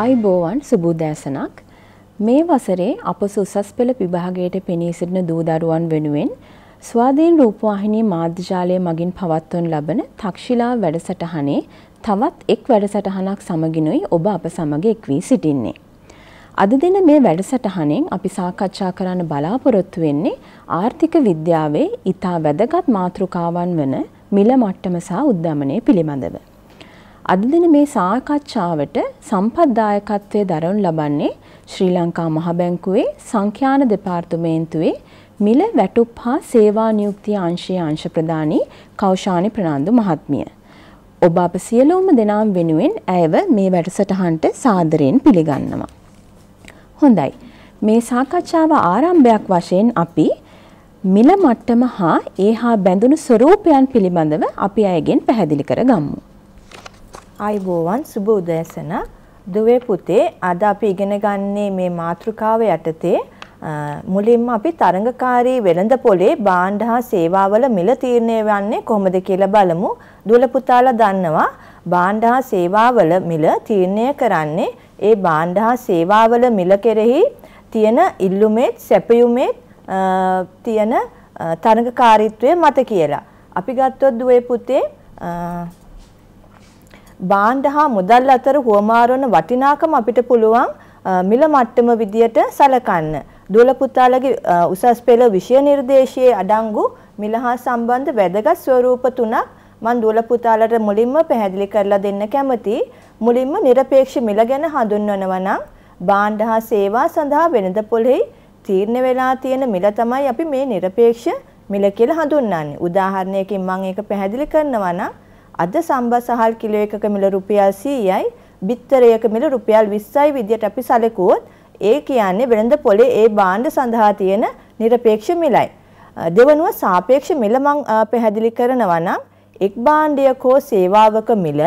අයිබෝවන් සුබූදෑසනක් මේ වසරේ අප සුසස් පෙළ විභාගයට පෙනී සිටින දූ දරුවන් වෙනුවෙන් ස්වාධීන් රූපවාහිනී මාධ්‍යජාලය මගින් පවත්වන ලබන තක්ෂිලා වැඩසටහනේ තවත් එක් වැඩසටහනක් සමගිනුයි ඔබ අප සමග එක් වී සිටින්නේ. අද දින මේ වැඩසටහනෙන් අපි සාකච්ඡා කරන්න බලාපොරොත්තු වෙන්නේ ආර්ථික විද්‍යාවේ ඉතා වැදගත් මාතෘකාවන් වන මිල මට්ටම සහ උද්ධමනය පිළිබඳව. අද දින මේ සාකච්ඡාවට සම්පත්දායකත්වයේ දරනු ලබන්නේ ශ්‍රී ලංකා මහ බැංකුවේ සංඛ්‍යාන දෙපාර්තමේන්තුවේ මිල වැටුප් හා සේවා නියුක්තිය අංශයේ අංශ ප්‍රධානී කෞෂානි ප්‍රනාන්දු මහත්මිය. ඔබ අප සියලුම දෙනාම වෙනුවෙන් ඇයව මේ වැඩසටහනට සාදරයෙන් පිළිගන්නවා. හොඳයි. මේ සාකච්ඡාව ආරම්භයක් වශයෙන් අපි මිල මට්ටම හා ඒහා බැඳුණු ස්වરૂපයන් පිළිබඳව අපි අයගෙන් පැහැදිලි කරගමු. අයිබෝවන් සුබ උදෑසන දුවේ පුතේ අද අපි ඉගෙන ගන්නේ මේ මාතෘකාව යටතේ මුලින්ම අපි තරඟකාරී වෙළඳ පොලේ භාණ්ඩ හා සේවාවල මිල තීරණය වන්නේ කොහොමද කියලා බලමු. දුවල පුතාලා දන්නවා භාණ්ඩ හා සේවාවල මිල තීරණය කරන්නේ ඒ භාණ්ඩ හා සේවාවල මිල කෙරෙහි තියෙන ඉල්ලුමේත් සැපයුමේත් තියෙන තරඟකාරීත්වය මත කියලා. අපි ගත්තොත් දුවේ පුතේ භාණ්ඩ හා මුදල් අතර හුවමාරවන වටිනාකම අපිට පුළුවන් මිල මට්ටම විදියට සැලකන්න. දොළ පුතාලගේ උසස් පෙළ විෂය නිර්දේශයේ අඩංගු මිල හා සම්බන්ධ වැදගත් ස්වරූප තුනක් මන් දොළ පුතාලට මුලින්ම පැහැදිලි කරලා දෙන්න කැමතියි. මුලින්ම নিরপেক্ষ මිල ගැන හඳුන්වනවා නම් භාණ්ඩ හා සේවා සඳහා වෙළඳ පොලෙහි තීරණය වෙලා තියෙන මිල තමයි අපි මේ নিরপেক্ষ මිල කියලා හඳුන්වන්නේ. උදාහරණයකින් මම ඒක පැහැදිලි කරනවා නම් අද සම්බස් අහල් කිලෝ එකක මිල රුපියල් 100යි, බිත්තරයක මිල රුපියල් 20යි විදියට අපි සැලකුවොත් ඒ කියන්නේ වෙළඳ පොලේ ඒ භාණ්ඩ සඳහා තියෙන নিরপেক্ষ මිලයි. දෙවනුව සාපේක්ෂ මිල මං පැහැදිලි කරනවා නම් එක් භාණ්ඩයක හෝ සේවාවක මිල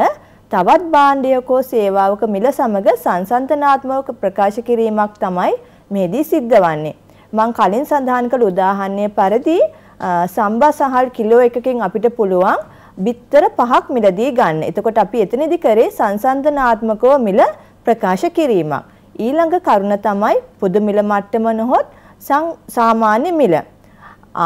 තවත් භාණ්ඩයක හෝ සේවාවක මිල සමග සංසන්දනාත්මක ප්‍රකාශ කිරීමක් තමයි මෙහිදී සිද්ධ වන්නේ. මං කලින් සඳහන් කළ උදාහරණයේ පරිදි සම්බස් අහල් කිලෝ එකකින් අපිට පුළුවන් බිත්තර පහක් මිලදී ගන්න. එතකොට අපි එතනදි කරේ සංසන්දනාත්මකව මිල ප්‍රකාශ කිරීමක්. ඊළඟ කරුණ තමයි පොදු මිල මට්ටම නොහොත් සාමාන්‍ය මිල.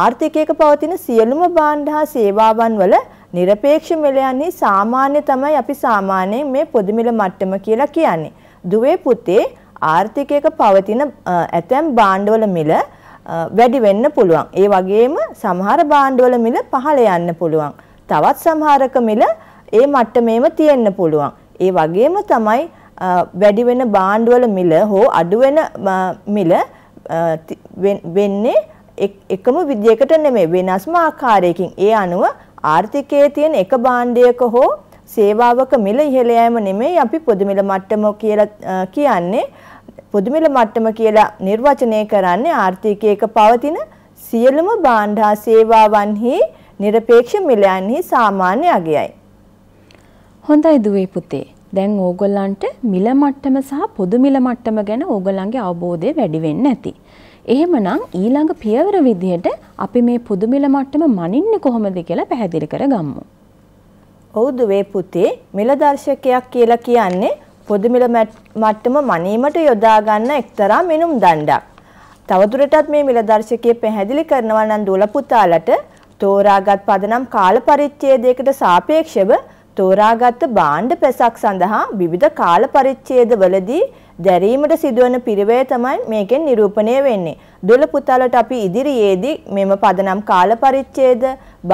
ආර්ථිකයක පවතින සියලුම භාණ්ඩ හා සේවාවන් වල নিরপেক্ষ මිලයන්හි සාමාන්‍ය තමයි අපි සාමාන්‍යයෙන් මේ පොදු මිල මට්ටම කියලා කියන්නේ. දුවේ පුතේ ආර්ථිකයක පවතින ඇතැම් භාණ්ඩවල මිල වැඩි වෙන්න පුළුවන්. ඒ වගේම සමහර භාණ්ඩවල මිල පහළ යන්න පුළුවන්. තවත් සමහරක මිල ඒ මට්ටමේම තියෙන්න පුළුවන්. ඒ වගේම තමයි වැඩි වෙන බාණ්ඩවල මිල හෝ අඩු වෙන මිල වෙන්නේ එකම විදියකට නෙමෙයි වෙනස්ම ආකාරයකින්. ඒ අනුව ආර්ථිකයේ තියෙන එක භාණ්ඩයක හෝ සේවාවක මිල ඉහළ යෑම නෙමෙයි අපි පොදු මිල මට්ටම කියලා කියන්නේ. පොදු මිල මට්ටම කියලා නිර්වචනය කරන්නේ ආර්ථිකයක පවතින සියලුම භාණ්ඩ හා සේවාවන්හි নিরপেක්ෂ මිලයන්හි සාමාන්‍ය අගයයි. හොඳයි දුවේ පුතේ. දැන් ඕගොල්ලන්ට මිල මට්ටම සහ පොදු මිල මට්ටම ගැන ඕගොල්ලන්ගේ අවබෝධය වැඩි වෙන්න ඇති. එහෙමනම් ඊළඟ පියවර විදිහට අපි මේ පොදු මිල මට්ටම මනින්නේ කොහොමද කියලා පැහැදිලි කරගමු. ඔව් දුවේ පුතේ මිල දර්ශකයක් කියලා කියන්නේ පොදු මිල මට්ටම මනීමට යොදා ගන්න එක්තරා මිනුම් දණ්ඩක්. තවදුරටත් මේ මිල දර්ශකයේ පැහැදිලි කරනවා නම් දුවලා පුතාලට තෝරාගත් පදනම් කාල පරිච්ඡේදයකට සාපේක්ෂව තෝරාගත් භාණ්ඩ පැසක් සඳහා විවිධ කාල පරිච්ඡේදවලදී දැරීමට සිදුවන පිරිවැය තමයි මේකෙන් නිරූපණය වෙන්නේ. දොළ පුතාලට අපි ඉදිරියේදී මෙම පදනම් කාල පරිච්ඡේද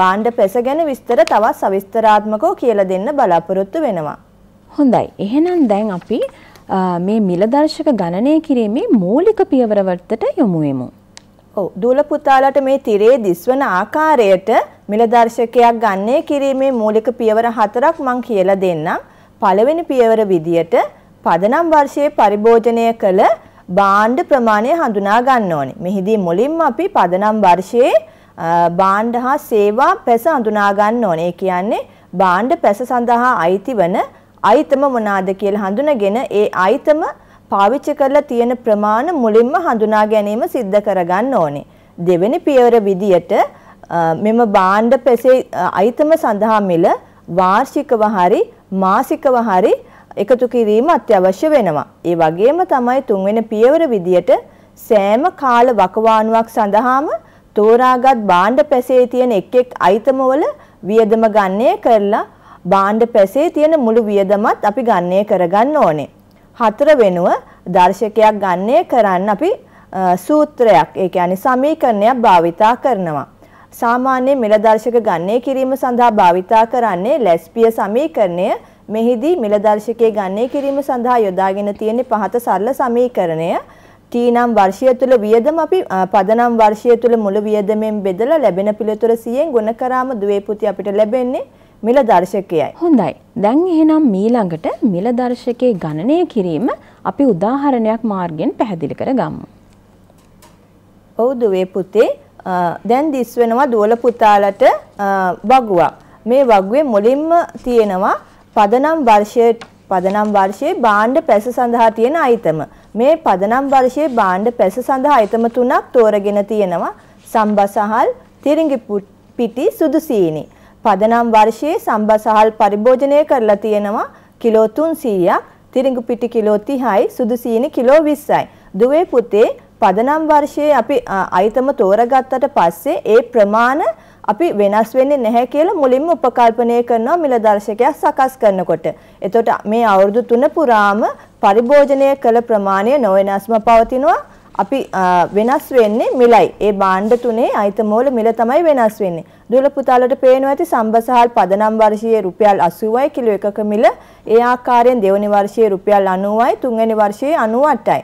භාණ්ඩ පැස ගැන විස්තර තවත් සවිස්තරාත්මකව කියලා දෙන්න බලාපොරොත්තු වෙනවා. හොඳයි. එහෙනම් දැන් අපි මේ මිලදර්ශක ගණනය කිරීමේ මූලික පියවරවලට යොමු වෙමු. ඔව් දූල පුතාලට මේ තිරේ දිස්වන ආකාරයට මිල දර්ශකයක් ගන්නේ කිරීමේ මූලික පියවර හතරක් මං කියලා දෙන්නම්. පළවෙනි පියවර විදියට පදනම් වර්ෂයේ පරිභෝජනය කළ භාණ්ඩ ප්‍රමාණය හඳුනා ගන්න ඕනේ. මෙහිදී මුලින්ම අපි පදනම් වර්ෂයේ භාණ්ඩ හා සේවා පැස හඳුනා ගන්න ඕනේ. ඒ කියන්නේ භාණ්ඩ පැස සඳහා අයිති වන අයිතම මොනවාද කියලා හඳුනගෙන ඒ අයිතම පාවිච්චි කරලා තියෙන ප්‍රමාණ මුලින්ම හඳුනා ගැනීම සිද්ධ කරගන්න ඕනේ. දෙවෙනි පියවර විදියට මෙම භාණ්ඩ පෙසේ අයිතම සඳහා මිල වාර්ෂිකව හරි මාසිකව හරි එකතු කිරීම අත්‍යවශ්‍ය වෙනවා. ඒ වගේම තමයි තුන්වෙනි පියවර විදියට සෑම කාල වකවානුවක් සඳහාම තෝරාගත් භාණ්ඩ පැසේ තියෙන එක් එක් අයිතමවල වියදම ගන්නේ කරලා භාණ්ඩ පැසේ තියෙන මුළු වියදමත් අපි ගන්නේ කරගන්න ඕනේ. හතර වෙනුව දර්ශකයක් ගන්නේ කරන්න අපි සූත්‍රයක් ඒ කියන්නේ සමීකරණයක් භාවිතා කරනවා. සාමාන්‍ය මිල දර්ශක ගන්නේ කිරීම සඳහා භාවිතා කරන්නේ ලැස්පිය සමීකරණය. මෙහිදී මිල දර්ශකයේ ගන්නේ කිරීම සඳහා යොදාගෙන තියෙන පහත සරල සමීකරණය t නම් වර්ෂය තුල වියදම අපි පදනම් වර්ෂය තුල මුළු වියදමෙන් බෙදලා ලැබෙන පිළිතුර 100ෙන් ගුණ කරාම ද්වේපුති අපිට ලැබෙන්නේ 0.5 මිල දර්ශකයයි. හොඳයි. දැන් එහෙනම් මීළඟට මිල දර්ශකයේ ගණනය කිරීම අපි උදාහරණයක් මාර්ගෙන් පැහැදිලි කරගමු. ඔව් දුවේ පුතේ දැන් දිස් වෙනවා දුවල පුතාලට වගුවක්. මේ වගුවේ මුලින්ම තියෙනවා පදනම් වර්ෂයේ පදනම් වර්ෂයේ බාණ්ඩ පැස සඳහා තියෙන අයිතම. මේ පදනම් වර්ෂයේ බාණ්ඩ පැස සඳහා අයිතම තුනක් තෝරගෙන තියෙනවා. සම්බසහල්, තිරිඟි පිටි, සුදු සීනි. පදනම් වර්ෂයේ සම්බසහල් පරිභෝජනය කරලා තියෙනවා කිලෝ 300ක්, තිරිඟු පිටි කිලෝ 30යි, සුදු සීනි කිලෝ 20යි. දුවේ පුතේ පදනම් වර්ෂයේ අපි අයිතම තෝරගත්තට පස්සේ ඒ ප්‍රමාණ අපි වෙනස් වෙන්නේ නැහැ කියලා මුලින්ම උපකල්පනය කරනවා මිල දර්ශකයක් සකස් කරනකොට. එතකොට මේ අවුරුදු 3 පුරාම පරිභෝජනය කළ ප්‍රමාණය නොවෙනස්ම පවතිනවා. අපි වෙනස් වෙන්නේ මිලයි. ඒ භාණ්ඩ තුනේ අයිතමෝල මිල තමයි වෙනස් වෙන්නේ. දුවල පුතාලට පේනවා ඇති සම්බසහල් පදනම් වර්ෂයේ රුපියල් 80යි කිලෝ එකක මිල. ඒ ආකාරයෙන් දෙවනි වර්ෂයේ රුපියල් 90යි, තුන්වෙනි වර්ෂයේ 98යි.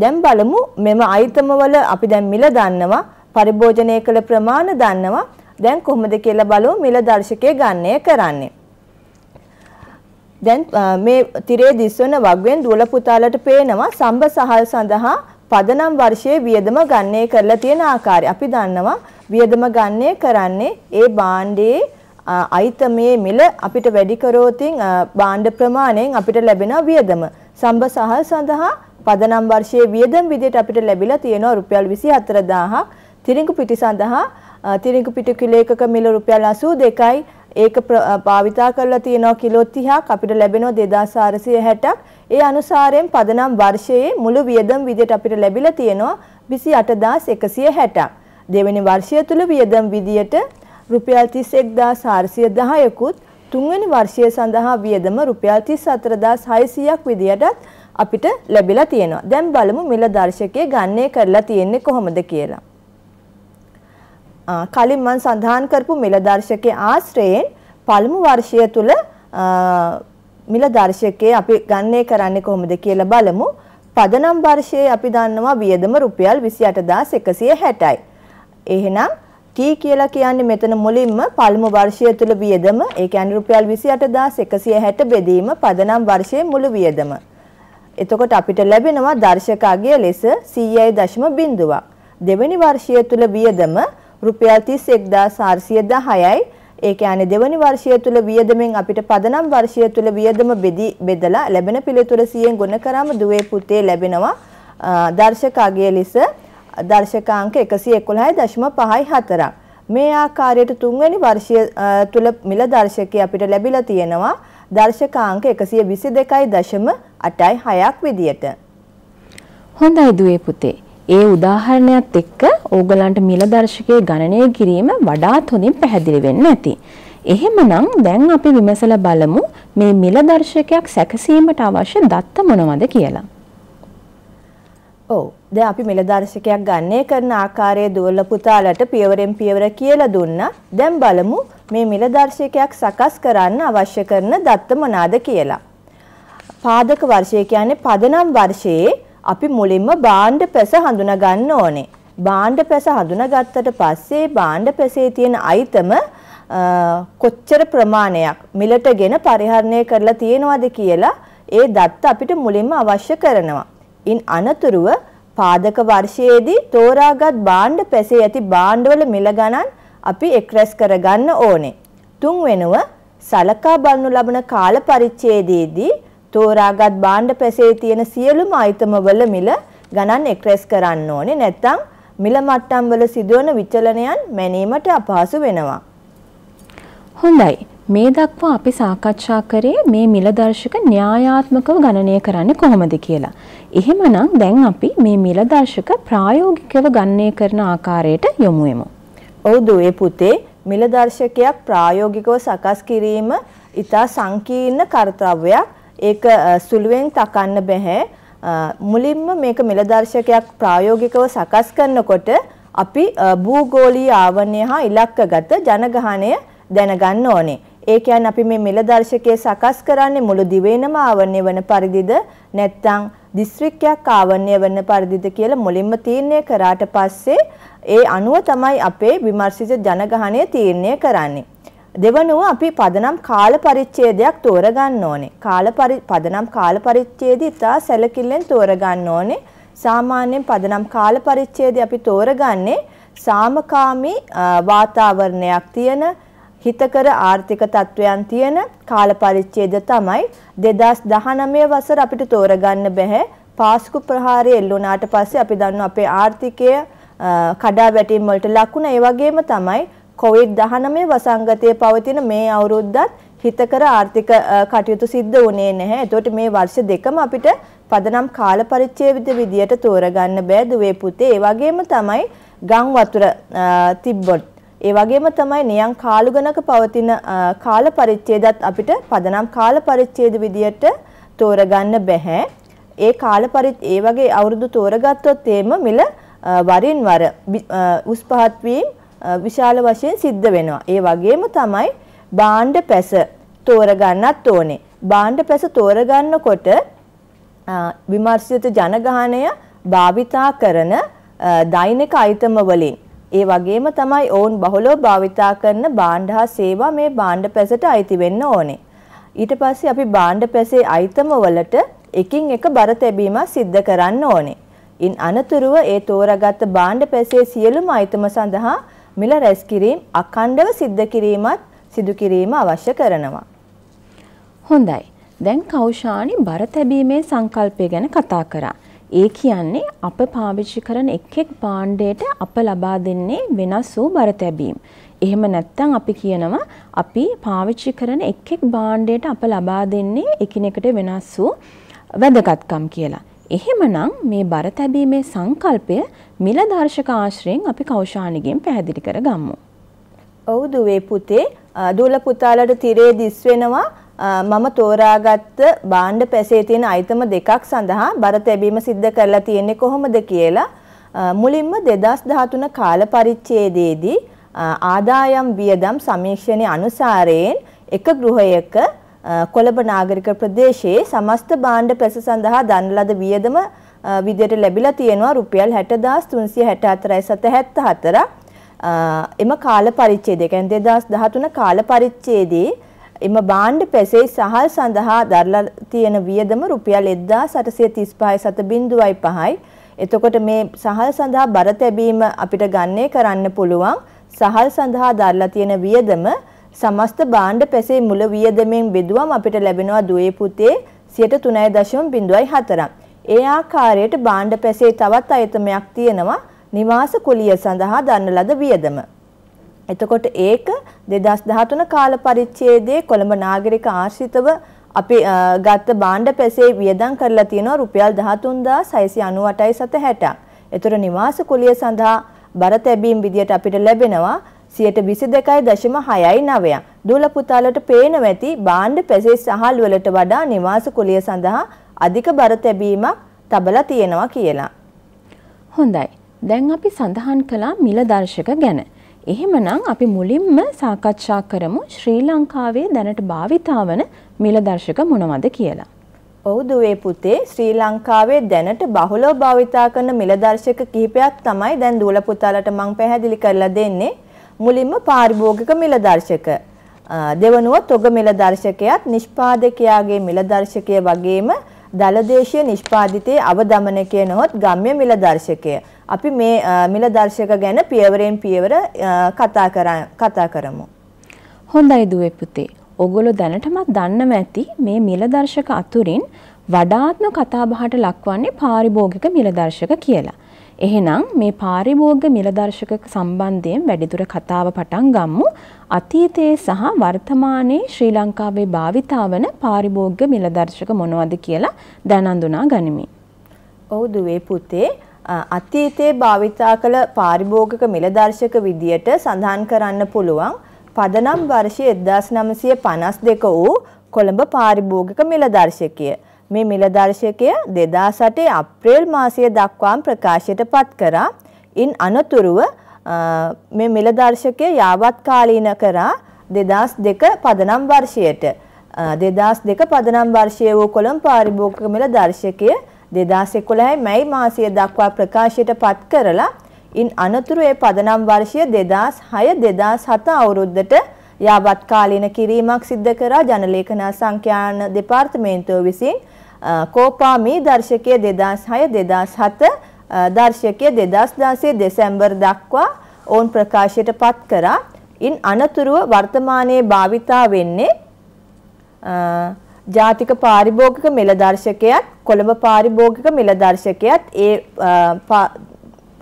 දැන් බලමු මෙම අයිතමවල අපි දැන් මිල දන්නවා, පරිභෝජනය කළ ප්‍රමාණය දන්නවා. දැන් කොහොමද කියලා බලමු මිල දර්ශකයේ ගණනය කරන්නේ. දැන් මේ තිරේ දිස්වන වග්ගෙන් දුවල පුතාලට පේනවා සම්බ සහල් සඳහා පදනම් වර්ෂයේ වියදම ගන්නේ කරලා තියෙන ආකාරය. අපි දන්නවා වියදම ගන්නේ කරන්නේ ඒ භාණ්ඩයේ අයිතමේ මිල අපිට වැඩි කරෝතින් භාණ්ඩ ප්‍රමාණයෙන් අපිට ලැබෙන වියදම. සම්බ සහල් සඳහා පදනම් වර්ෂයේ වියදම් විදිහට අපිට ලැබිලා තියෙනවා රුපියල් 24000ක්. තිරිඟු පිටි සඳහා තිරිඟු පිටි කිලෝ එකක මිල රුපියල් 82යි ඒක භාවිතා කරලා තියෙනවා කිලෝ 30ක් අපිට ලැබෙනවා 2460ක්. ඒ අනුසාරයෙන් පදනම් වර්ෂයේ මුළු වියදම් විදියට අපිට ලැබිලා තියෙනවා 28160ක්. දෙවෙනි වර්ෂය තුල වියදම් විදියට රුපියල් 31410කුත් තුන්වෙනි වර්ෂය සඳහා වියදම රුපියල් 34600ක් විදියටත් අපිට ලැබිලා තියෙනවා. දැන් බලමු මිල දර්ශකයේ ගණනය කරලා තියෙන්නේ කොහොමද කියලා. කලින් මම සඳහන් කරපු මිල දර්ශකයේ ආශ්‍රයෙන් පළමු වර්ෂය තුල මිල දර්ශකයේ අපි ගන්නේ කරන්නේ කොහොමද කියලා බලමු. පදනම් වර්ෂයේ අපි දන්නවා වියදම රුපියල් 28160යි. එහෙනම් T කියලා කියන්නේ මෙතන මුලින්ම පළමු වර්ෂය තුල වියදම, ඒ කියන්නේ රුපියල් 28160 බෙදීම පදනම් වර්ෂයේ මුළු වියදම. එතකොට අපිට ලැබෙනවා දර්ශක අගය ලෙස 100.0. දෙවෙනි වර්ෂය තුල වියදම 28160 රුපියල් 31410යි. ඒ කියන්නේ දෙවනි වර්ෂය තුල වියදමෙන් අපිට පදනම් වර්ෂය තුල වියදම බෙදී බෙදලා ලැබෙන පිළිතුර 100න් ගුණ කරාම දුවේ පුතේ ලැබෙනවා දර්ශකාගය ලෙස දර්ශකාංක 111.54ක්. මේ ආකාරයට තුන්වැනි වර්ෂය තුල මිල දර්ශකයේ අපිට ලැබිලා තියෙනවා දර්ශකාංක 122.86ක් විදියට. හොඳයි දුවේ පුතේ. ඒ උදාහරණයත් එක්ක ඕගලන්ට මිල දර්ශකයේ ගණනය කිරීම වඩාත් හොඳින් පැහැදිලි වෙන්න ඇති. එහෙමනම් දැන් අපි විමසලා බලමු මේ මිල දර්ශකයක් සැකසීමට අවශ්‍ය දත්ත මොනවද කියලා. ඔව්. දැන් අපි මිල දර්ශකයක් ගණනය කරන ආකාරයේ දුවල පුතාලට පියවරෙන් පියවර කියලා දුන්නා. දැන් බලමු මේ මිල දර්ශකයක් සකස් කරන්න අවශ්‍ය කරන දත්ත මොනවාද කියලා. පාදක වර්ෂය කියන්නේ පදනම් වර්ෂයේ අපි මුලින්ම භාණ්ඩ පැස හඳුනා ගන්න ඕනේ. භාණ්ඩ පැස හඳුනාගත්තට පස්සේ භාණ්ඩ පැසේ තියෙන අයිතම කොච්චර ප්‍රමාණයක් මිලටගෙන පරිහරණය කරලා තියෙනවද කියලා ඒ දත්ත අපිට මුලින්ම අවශ්‍ය කරනවා. ඉන් අනතුරුව පාදක වර්ෂයේදී තෝරාගත් භාණ්ඩ පැසේ ඇති භාණ්ඩවල මිල ගණන් අපි එක්රැස් කරගන්න ඕනේ. තුන්වෙනුව සලකා බලනු ලබන කාල පරිච්ඡේදයේදී තෝරාගත් භාණ්ඩ පැසේ තියෙන සියලුම අයිතම වල මිල ගණන් එක්රැස් කරන්න ඕනේ නැත්නම් මිල මට්ටම් වල සිදුවන විචලනයන් මැනීමට අපහසු වෙනවා. හොඳයි. මේ දක්වා අපි සාකච්ඡා කරේ මේ මිල දර්ශක න්‍යායාත්මකව ගණනය කරන්නේ කොහොමද කියලා. එහෙමනම් දැන් අපි මේ මිල දර්ශක ප්‍රායෝගිකව ගණනය කරන ආකාරයට යොමු වෙමු. ඔව්ද ඒ පුතේ මිල දර්ශකයක් ප්‍රායෝගිකව සකස් කිරීම ඉතා සංකීර්ණ කාර්යයක්. ඒක සුළුවෙන් තකන්න බෑ. මුලින්ම මේක මිල දර්ශකයක් ප්‍රායෝගිකව සකස් කරනකොට අපි භූගෝලීය ආවරණය හා ඉලක්කගත ජනගහනය දැනගන්න ඕනේ. ඒ කියන්නේ අපි මේ මිල දර්ශකයේ සකස් කරන්නේ මුළු දිවයිනම ආවරණය වන පරිදිද නැත්නම් දිස්ත්‍රික්කයක් ආවරණය වන පරිදිද කියලා මුලින්ම තීරණය කරාට පස්සේ ඒ අනුව තමයි අපේ විමර්ශිත ජනගහනය තීරණය කරන්නේ. දෙවනුව අපි පදනම් කාල පරිච්ඡේදයක් තෝරගන්න ඕනේ. කාල පදනම් කාල පරිච්ඡේදය ඉතා සැලකිල්ලෙන් තෝරගන්න ඕනේ. සාමාන්‍යයෙන් පදනම් කාල පරිච්ඡේදය අපි තෝරගන්නේ සාමකාමී වාතාවරණයක් තියෙන හිතකර ආර්ථික තත්වයන් තියෙන කාල පරිච්ඡේද තමයි 2019 වසර අපිට තෝරගන්න බෑ. පාස්කු ප්‍රහාරය එල්ල වුණාට පස්සේ අපි දන්නවා අපේ ආර්ථිකය කඩා වැටීම් වලට ලකුණ ඒ වගේම තමයි කොවිඩ්-19 වසංගතය පවතින මේ අවුරුද්දත් හිතකර ආර්ථික කටයුතු සිද්ධ වුණේ නැහැ. එතකොට මේ වර්ෂ දෙකම අපිට පදනම් කාල පරිච්ඡේද විදියට තෝරගන්න බෑ දුවේ පුතේ. ඒ වගේම තමයි ගම් වතුර තිබ්බොත්. ඒ වගේම තමයි නියං කාලුගණක පවතින කාල පරිච්ඡේදත් අපිට පදනම් කාල පරිච්ඡේද විදියට තෝරගන්න බෑ. ඒ කාල පරිච් ඒ වගේ අවුරුදු තෝරගත්තොත් එimhe මිල වරින් වර උස් පහත් වීම විශාල වශයෙන් සිද්ධ වෙනවා. ඒ වගේම තමයි බාණ්ඩ පැස තෝරගන්නත් ඕනේ. බාණ්ඩ පැස තෝරගන්නකොට විමර්ශිත ජනගහනය භාවිතා කරන දෛනික අයිතම වලින් ඒ වගේම තමයි ඔවුන් බහුලව භාවිතා කරන බාණ්ඩ හා සේවා මේ බාණ්ඩ පැසට අයිති වෙන්න ඕනේ. ඊට පස්සේ අපි බාණ්ඩ පැසේ අයිතම වලට එකින් එක බර තැබීමක් සිද්ධ කරන්න ඕනේ. ඉන් අනතුරුව ඒ තෝරාගත් බාණ්ඩ පැසේ සියලුම අයිතම සඳහා මිල රැස්කිරීම් අඛණ්ඩව සිද්ධ කිරීමත් සිදු කිරීම අවශ්‍ය කරනවා. හොඳයි. දැන් කෞෂානි බර තැබීමේ සංකල්පය ගැන කතා කරා. ඒ කියන්නේ අප පාවිච්චි කරන එක් එක් භාණ්ඩයට අප ලබා දෙන්නේ වෙනස් වූ බර තැබීම්. එහෙම නැත්නම් අපි කියනවා අපි පාවිච්චි කරන එක් එක් භාණ්ඩයට අප ලබා දෙන්නේ එකිනෙකට වෙනස් වූ වැදගත්කම් කියලා. එහෙමනම් මේ බර තැබීමේ සංකල්පය මිල දර්ශක ආශ්‍රයෙන් අපි කෞෂානිගෙන් පැහැදිලි කර ගම්මු. ඔව් දුවේ පුතේ දුල පුතාලට තිරේ දිස් වෙනවා මම තෝරාගත්ත බාණ්ඩ පැසේ තියෙන අයිතම දෙකක් සඳහා බර තැබීම සිද්ධ කරලා තියෙන්නේ කොහොමද කියලා මුලින්ම 2013 කාල පරිච්ඡේදයේදී ආදායම් වියදම් සමීක්ෂණය අනුසාරයෙන් එක ගෘහයක කොළඹ නාගරික ප්‍රදේශයේ සමස්ත භාණ්ඩ පෙස සඳහා දන්ලද වියදම විදියට ලැබිලා තියෙනවා රුපියල් 60364.74 එම කාල පරිච්ඡේදය කියන්නේ 2013 කාල පරිච්ඡේදයේ එම භාණ්ඩ පෙසේ සහල් සඳහා දරලා තියෙන වියදම රුපියල් 1835.05යි. එතකොට මේ සහල් සඳහා බර තැබීම අපිට ගන්නේ කරන්න පුළුවන්. සහල් සඳහා දරලා තියෙන වියදම 1835 සමස්ත භාණ්ඩ පැසේ මුල වියදමෙන් බෙදුවම අපිට ලැබෙනවා දුවේ පුතේ 3.04. ඒ ආකාරයට භාණ්ඩ පැසේ තවත් අයතමයක් තියෙනවා නිවාස කුලිය සඳහා දන්න ලද වියදම. එතකොට ඒක 2013 කාල පරිච්ඡේදයේ කොළඹ නාගරික ආශ්‍රිතව අපි ගත්ත භාණ්ඩ පැසේ වියදම් කරලා තියෙනවා රුපියල් 13698.60ක්. ඒතර නිවාස කුලිය සඳහා බර තැබීම් විදියට අපිට ලැබෙනවා සියයට විසි දෙකයි දශම හයයි නවය. දුල පුතාලට පේනව ඇති බාණ්ඩ පැසේ සහල් වලට වඩා නිවාස කුලිය සඳහා අධික බර තැබීමක් තබලා තියෙනවා කියලා. හොඳයි. දැන් අපි සඳහන් කළා මිල දර්ශක ගැන. එහෙමනම් අපි මුලින්ම සාකච්ඡා කරමු ශ්‍රී ලංකාවේ දැනට භාවිතාවන මිල දර්ශක මොනවද කියලා. ඔව් දුවේ පුතේ ශ්‍රී ලංකාවේ දැනට බහුලව භාවිතා කරන මිල දර්ශක කිහිපයක් තමයි දැන් දුවල පුතාලට මම පැහැදිලි කරලා දෙන්නේ. මුලින්ම පාරිභෝගික මිලදර්ශක දෙවනුව තොග මිලදර්ශකයත් නිෂ්පාදකයාගේ මිලදර්ශකය වගේම දලදේශීය නිෂ්පාදිතයේ අවදමනකය නොහොත් ගම්‍ය මිලදර්ශකය. අපි මේ මිලදර්ශක ගැන පියවරෙන් පියවර කතා කතා කරමු. හොඳයි දුවේ පුතේ. ඔගොල්ලෝ දැනටමත් දන්නම ඇති මේ මිලදර්ශක අතුරින් වඩාත්ම කතාබහට ලක්වන්නේ පාරිභෝගික මිලදර්ශක කියලා. එහෙනම් මේ පාරිභෝග මිලදර්ශක සම්බන්ධයෙන් වැඩිදුර කතාව පටන් ගම්මු. අතීතයේ සහ වර්තමානයේ ශ්‍රී ලංකාවේ භාවිතාවන පාරිභෝග මිලදර්ශක මොනවද කියලා දැන අඳුනා ගනිමි. ඔව් දුවේ පුතේ අතීතයේ භාවිතා කළ පාරිභෝගික මිලදර්ශක විදියට සඳහන් කරන්න පුළුවන් පදනම් වර්ෂය 1952 වූ කොළඹ පාරිභෝගික මිලදර්ශකය. මේ මිලදර්ශකය 2008 අප්‍රේල් මාසය දක්වාම ප්‍රකාශයට පත් කරා. ඉන් අනතුරුව මේ මිලදර්ශකය යාවත් කාලීන කරා 2002 පදනම් වර්ෂයට. 2002 පදනම් වර්ෂය වූ කොළඹ පාරිභෝගික මිලදර්ශකය 2011 මැයි මාසය දක්වා ප්‍රකාශයට පත් කරලා ඉන් අනතුරු ඒ පදනම් වර්ෂය 2006 2007 අවුරුද්දට යාවත් කාලීන කිරීමක් සිද්ධ කරා ජනලේඛන සංඛ්‍යාන දෙපාර්තමේන්තුව විසින් කෝපාමී දර්ශකයේ 2006 2007 දර්ශකයේ 2016 දෙසැම්බර් දක්වා ඔවුන් ප්‍රකාශයට පත් කරා. ඉන් අනතුරුව වර්තමානයේ භාවිතා වෙන්නේ ජාතික පාරිභෝගික මිල දර්ශකයත් කොළඹ පාරිභෝගික මිල දර්ශකයත් ඒ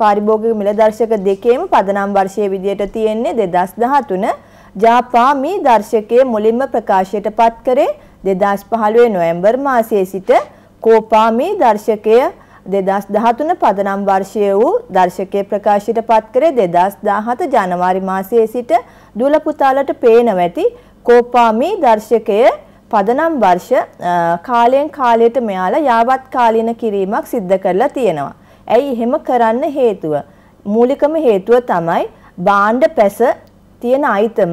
පාරිභෝගික මිල දර්ශක දෙකේම පදනම් වර්ෂයේ විදියට තියෙන්නේ 2013 ජාපාමි දර්ශකයේ මුලින්ම ප්‍රකාශයට පත් කරේ 2015 නොවැම්බර් මාසයේ සිට කෝපාමි දර්ශකය 2013 පදනම් වර්ෂය වූ දර්ශකයේ ප්‍රකාශයට පත් කරේ 2017 ජනවාරි මාසයේ සිට දුලපුතාලට පේනව ඇති කෝපාමි දර්ශකය පදනම් වර්ෂ කාලයෙන් කාලයට මෙයාලා යාවත් කාලීන කිරීමක් සිද්ධ කරලා තියෙනවා. ඇයි එහෙම කරන්න හේතුව? මූලිකම හේතුව තමයි භාණ්ඩ පැස තියෙන අයිතම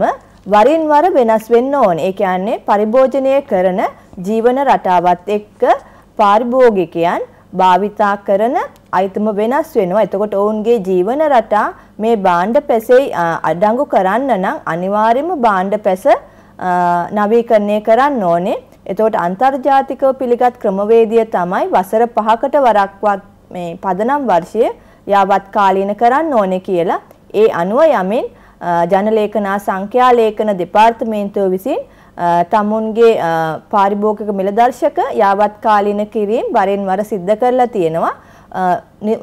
වරින් වර වෙනස් වෙන්න ඕනේ. ඒ කියන්නේ පරිභෝජනය කරන ජීවන රටාවත් එක්ක පාරිභෝගිකයන් භාවිතා කරන අයිතම වෙනස් වෙනවා. එතකොට ඔවුන්ගේ ජීවන රටා මේ භාණ්ඩ පැසේ අඩංගු කරන්න නම් අනිවාර්යයෙන්ම භාණ්ඩ පැස නවීකරණය කරන්න ඕනේ. එතකොට අන්තර්ජාතිකව පිළිගත් ක්‍රමවේදය තමයි වසර 5කට වරක්වත් මේ පදනම් වර්ෂය යාවත් කාලීන කරන්න ඕනේ කියලා ඒ අනුව යමින් ජනලේඛනා සංඛ්‍යා ලේඛන දෙපාර්තමේන්තුව විසින් තමුන්ගේ පාරිභෝගික මිලදර්ශක යාවත් කාලීන කිරීම වරෙන් වර සිද්ධ කරලා තියෙනවා.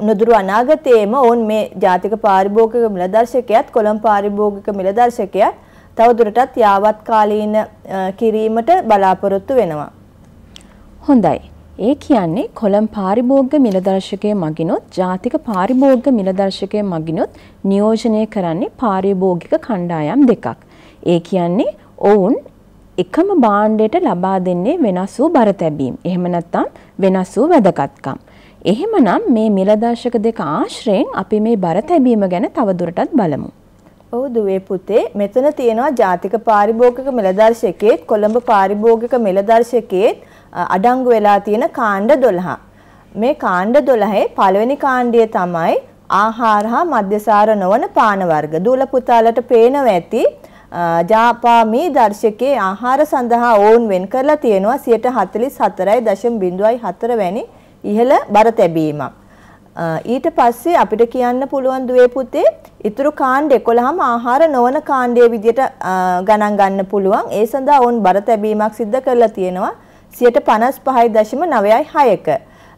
නුදුරු අනාගතයේම ඔවුන් මේ ජාතික පාරිභෝගික මිලදර්ශකයත් කොළඹ පාරිභෝගික මිලදර්ශකයත් තවදුරටත් යාවත් කාලීන කිරීමට බලාපොරොත්තු වෙනවා. හොඳයි. ඒ කියන්නේ කොළඹ පාරිභෝගික මිලදර්ශකයේ මගිනුත් ජාතික පාරිභෝගික මිලදර්ශකයේ මගිනුත් නියෝජනය කරන්නේ පාරිභෝගික කණ්ඩායම් දෙකක්. ඒ කියන්නේ ඔවුන් එකම භාණ්ඩයට ලබා දෙන්නේ වෙනස් වූ බරතැබීම්. එහෙම නැත්නම් වෙනස් වූ වැදගත්කම්. එහෙමනම් මේ මිලදර්ශක දෙක ආශ්‍රයෙන් අපි මේ බරතැබීම ගැන තවදුරටත් බලමු. ඔව් දුවේ පුතේ මෙතන තියෙනවා ජාතික පාරිභෝගික මිලදර්ශකයේත් කොළඹ පාරිභෝගික මිලදර්ශකයේත් අඩංගු වෙලා තියෙන කාණ්ඩ 12. මේ කාණ්ඩ 12 පළවෙනි කාණ්ඩය තමයි ආහාර හා මද්‍යසාර නොවන පාන වර්ග. දූල පුතාලට පේනව ඇති ජාපාමී දර්ශකයේ ආහාර සඳහා ඕවුන් වෙන් කරලා තියෙනවා 144.04 වැනි ඉහළ බර තැබීමක්. ඊට පස්සේ අපිට කියන්න පුළුවන් දුවේ පුතේ ඉතුරු කාණ්ඩ 11ම ආහාර නොවන කාණ්ඩයේ විදියට ගණන් ගන්න පුළුවන්. ඒ සඳහා ඕන් බර තැබීමක් සිද්ධ කරලා තියෙනවා 155.96ක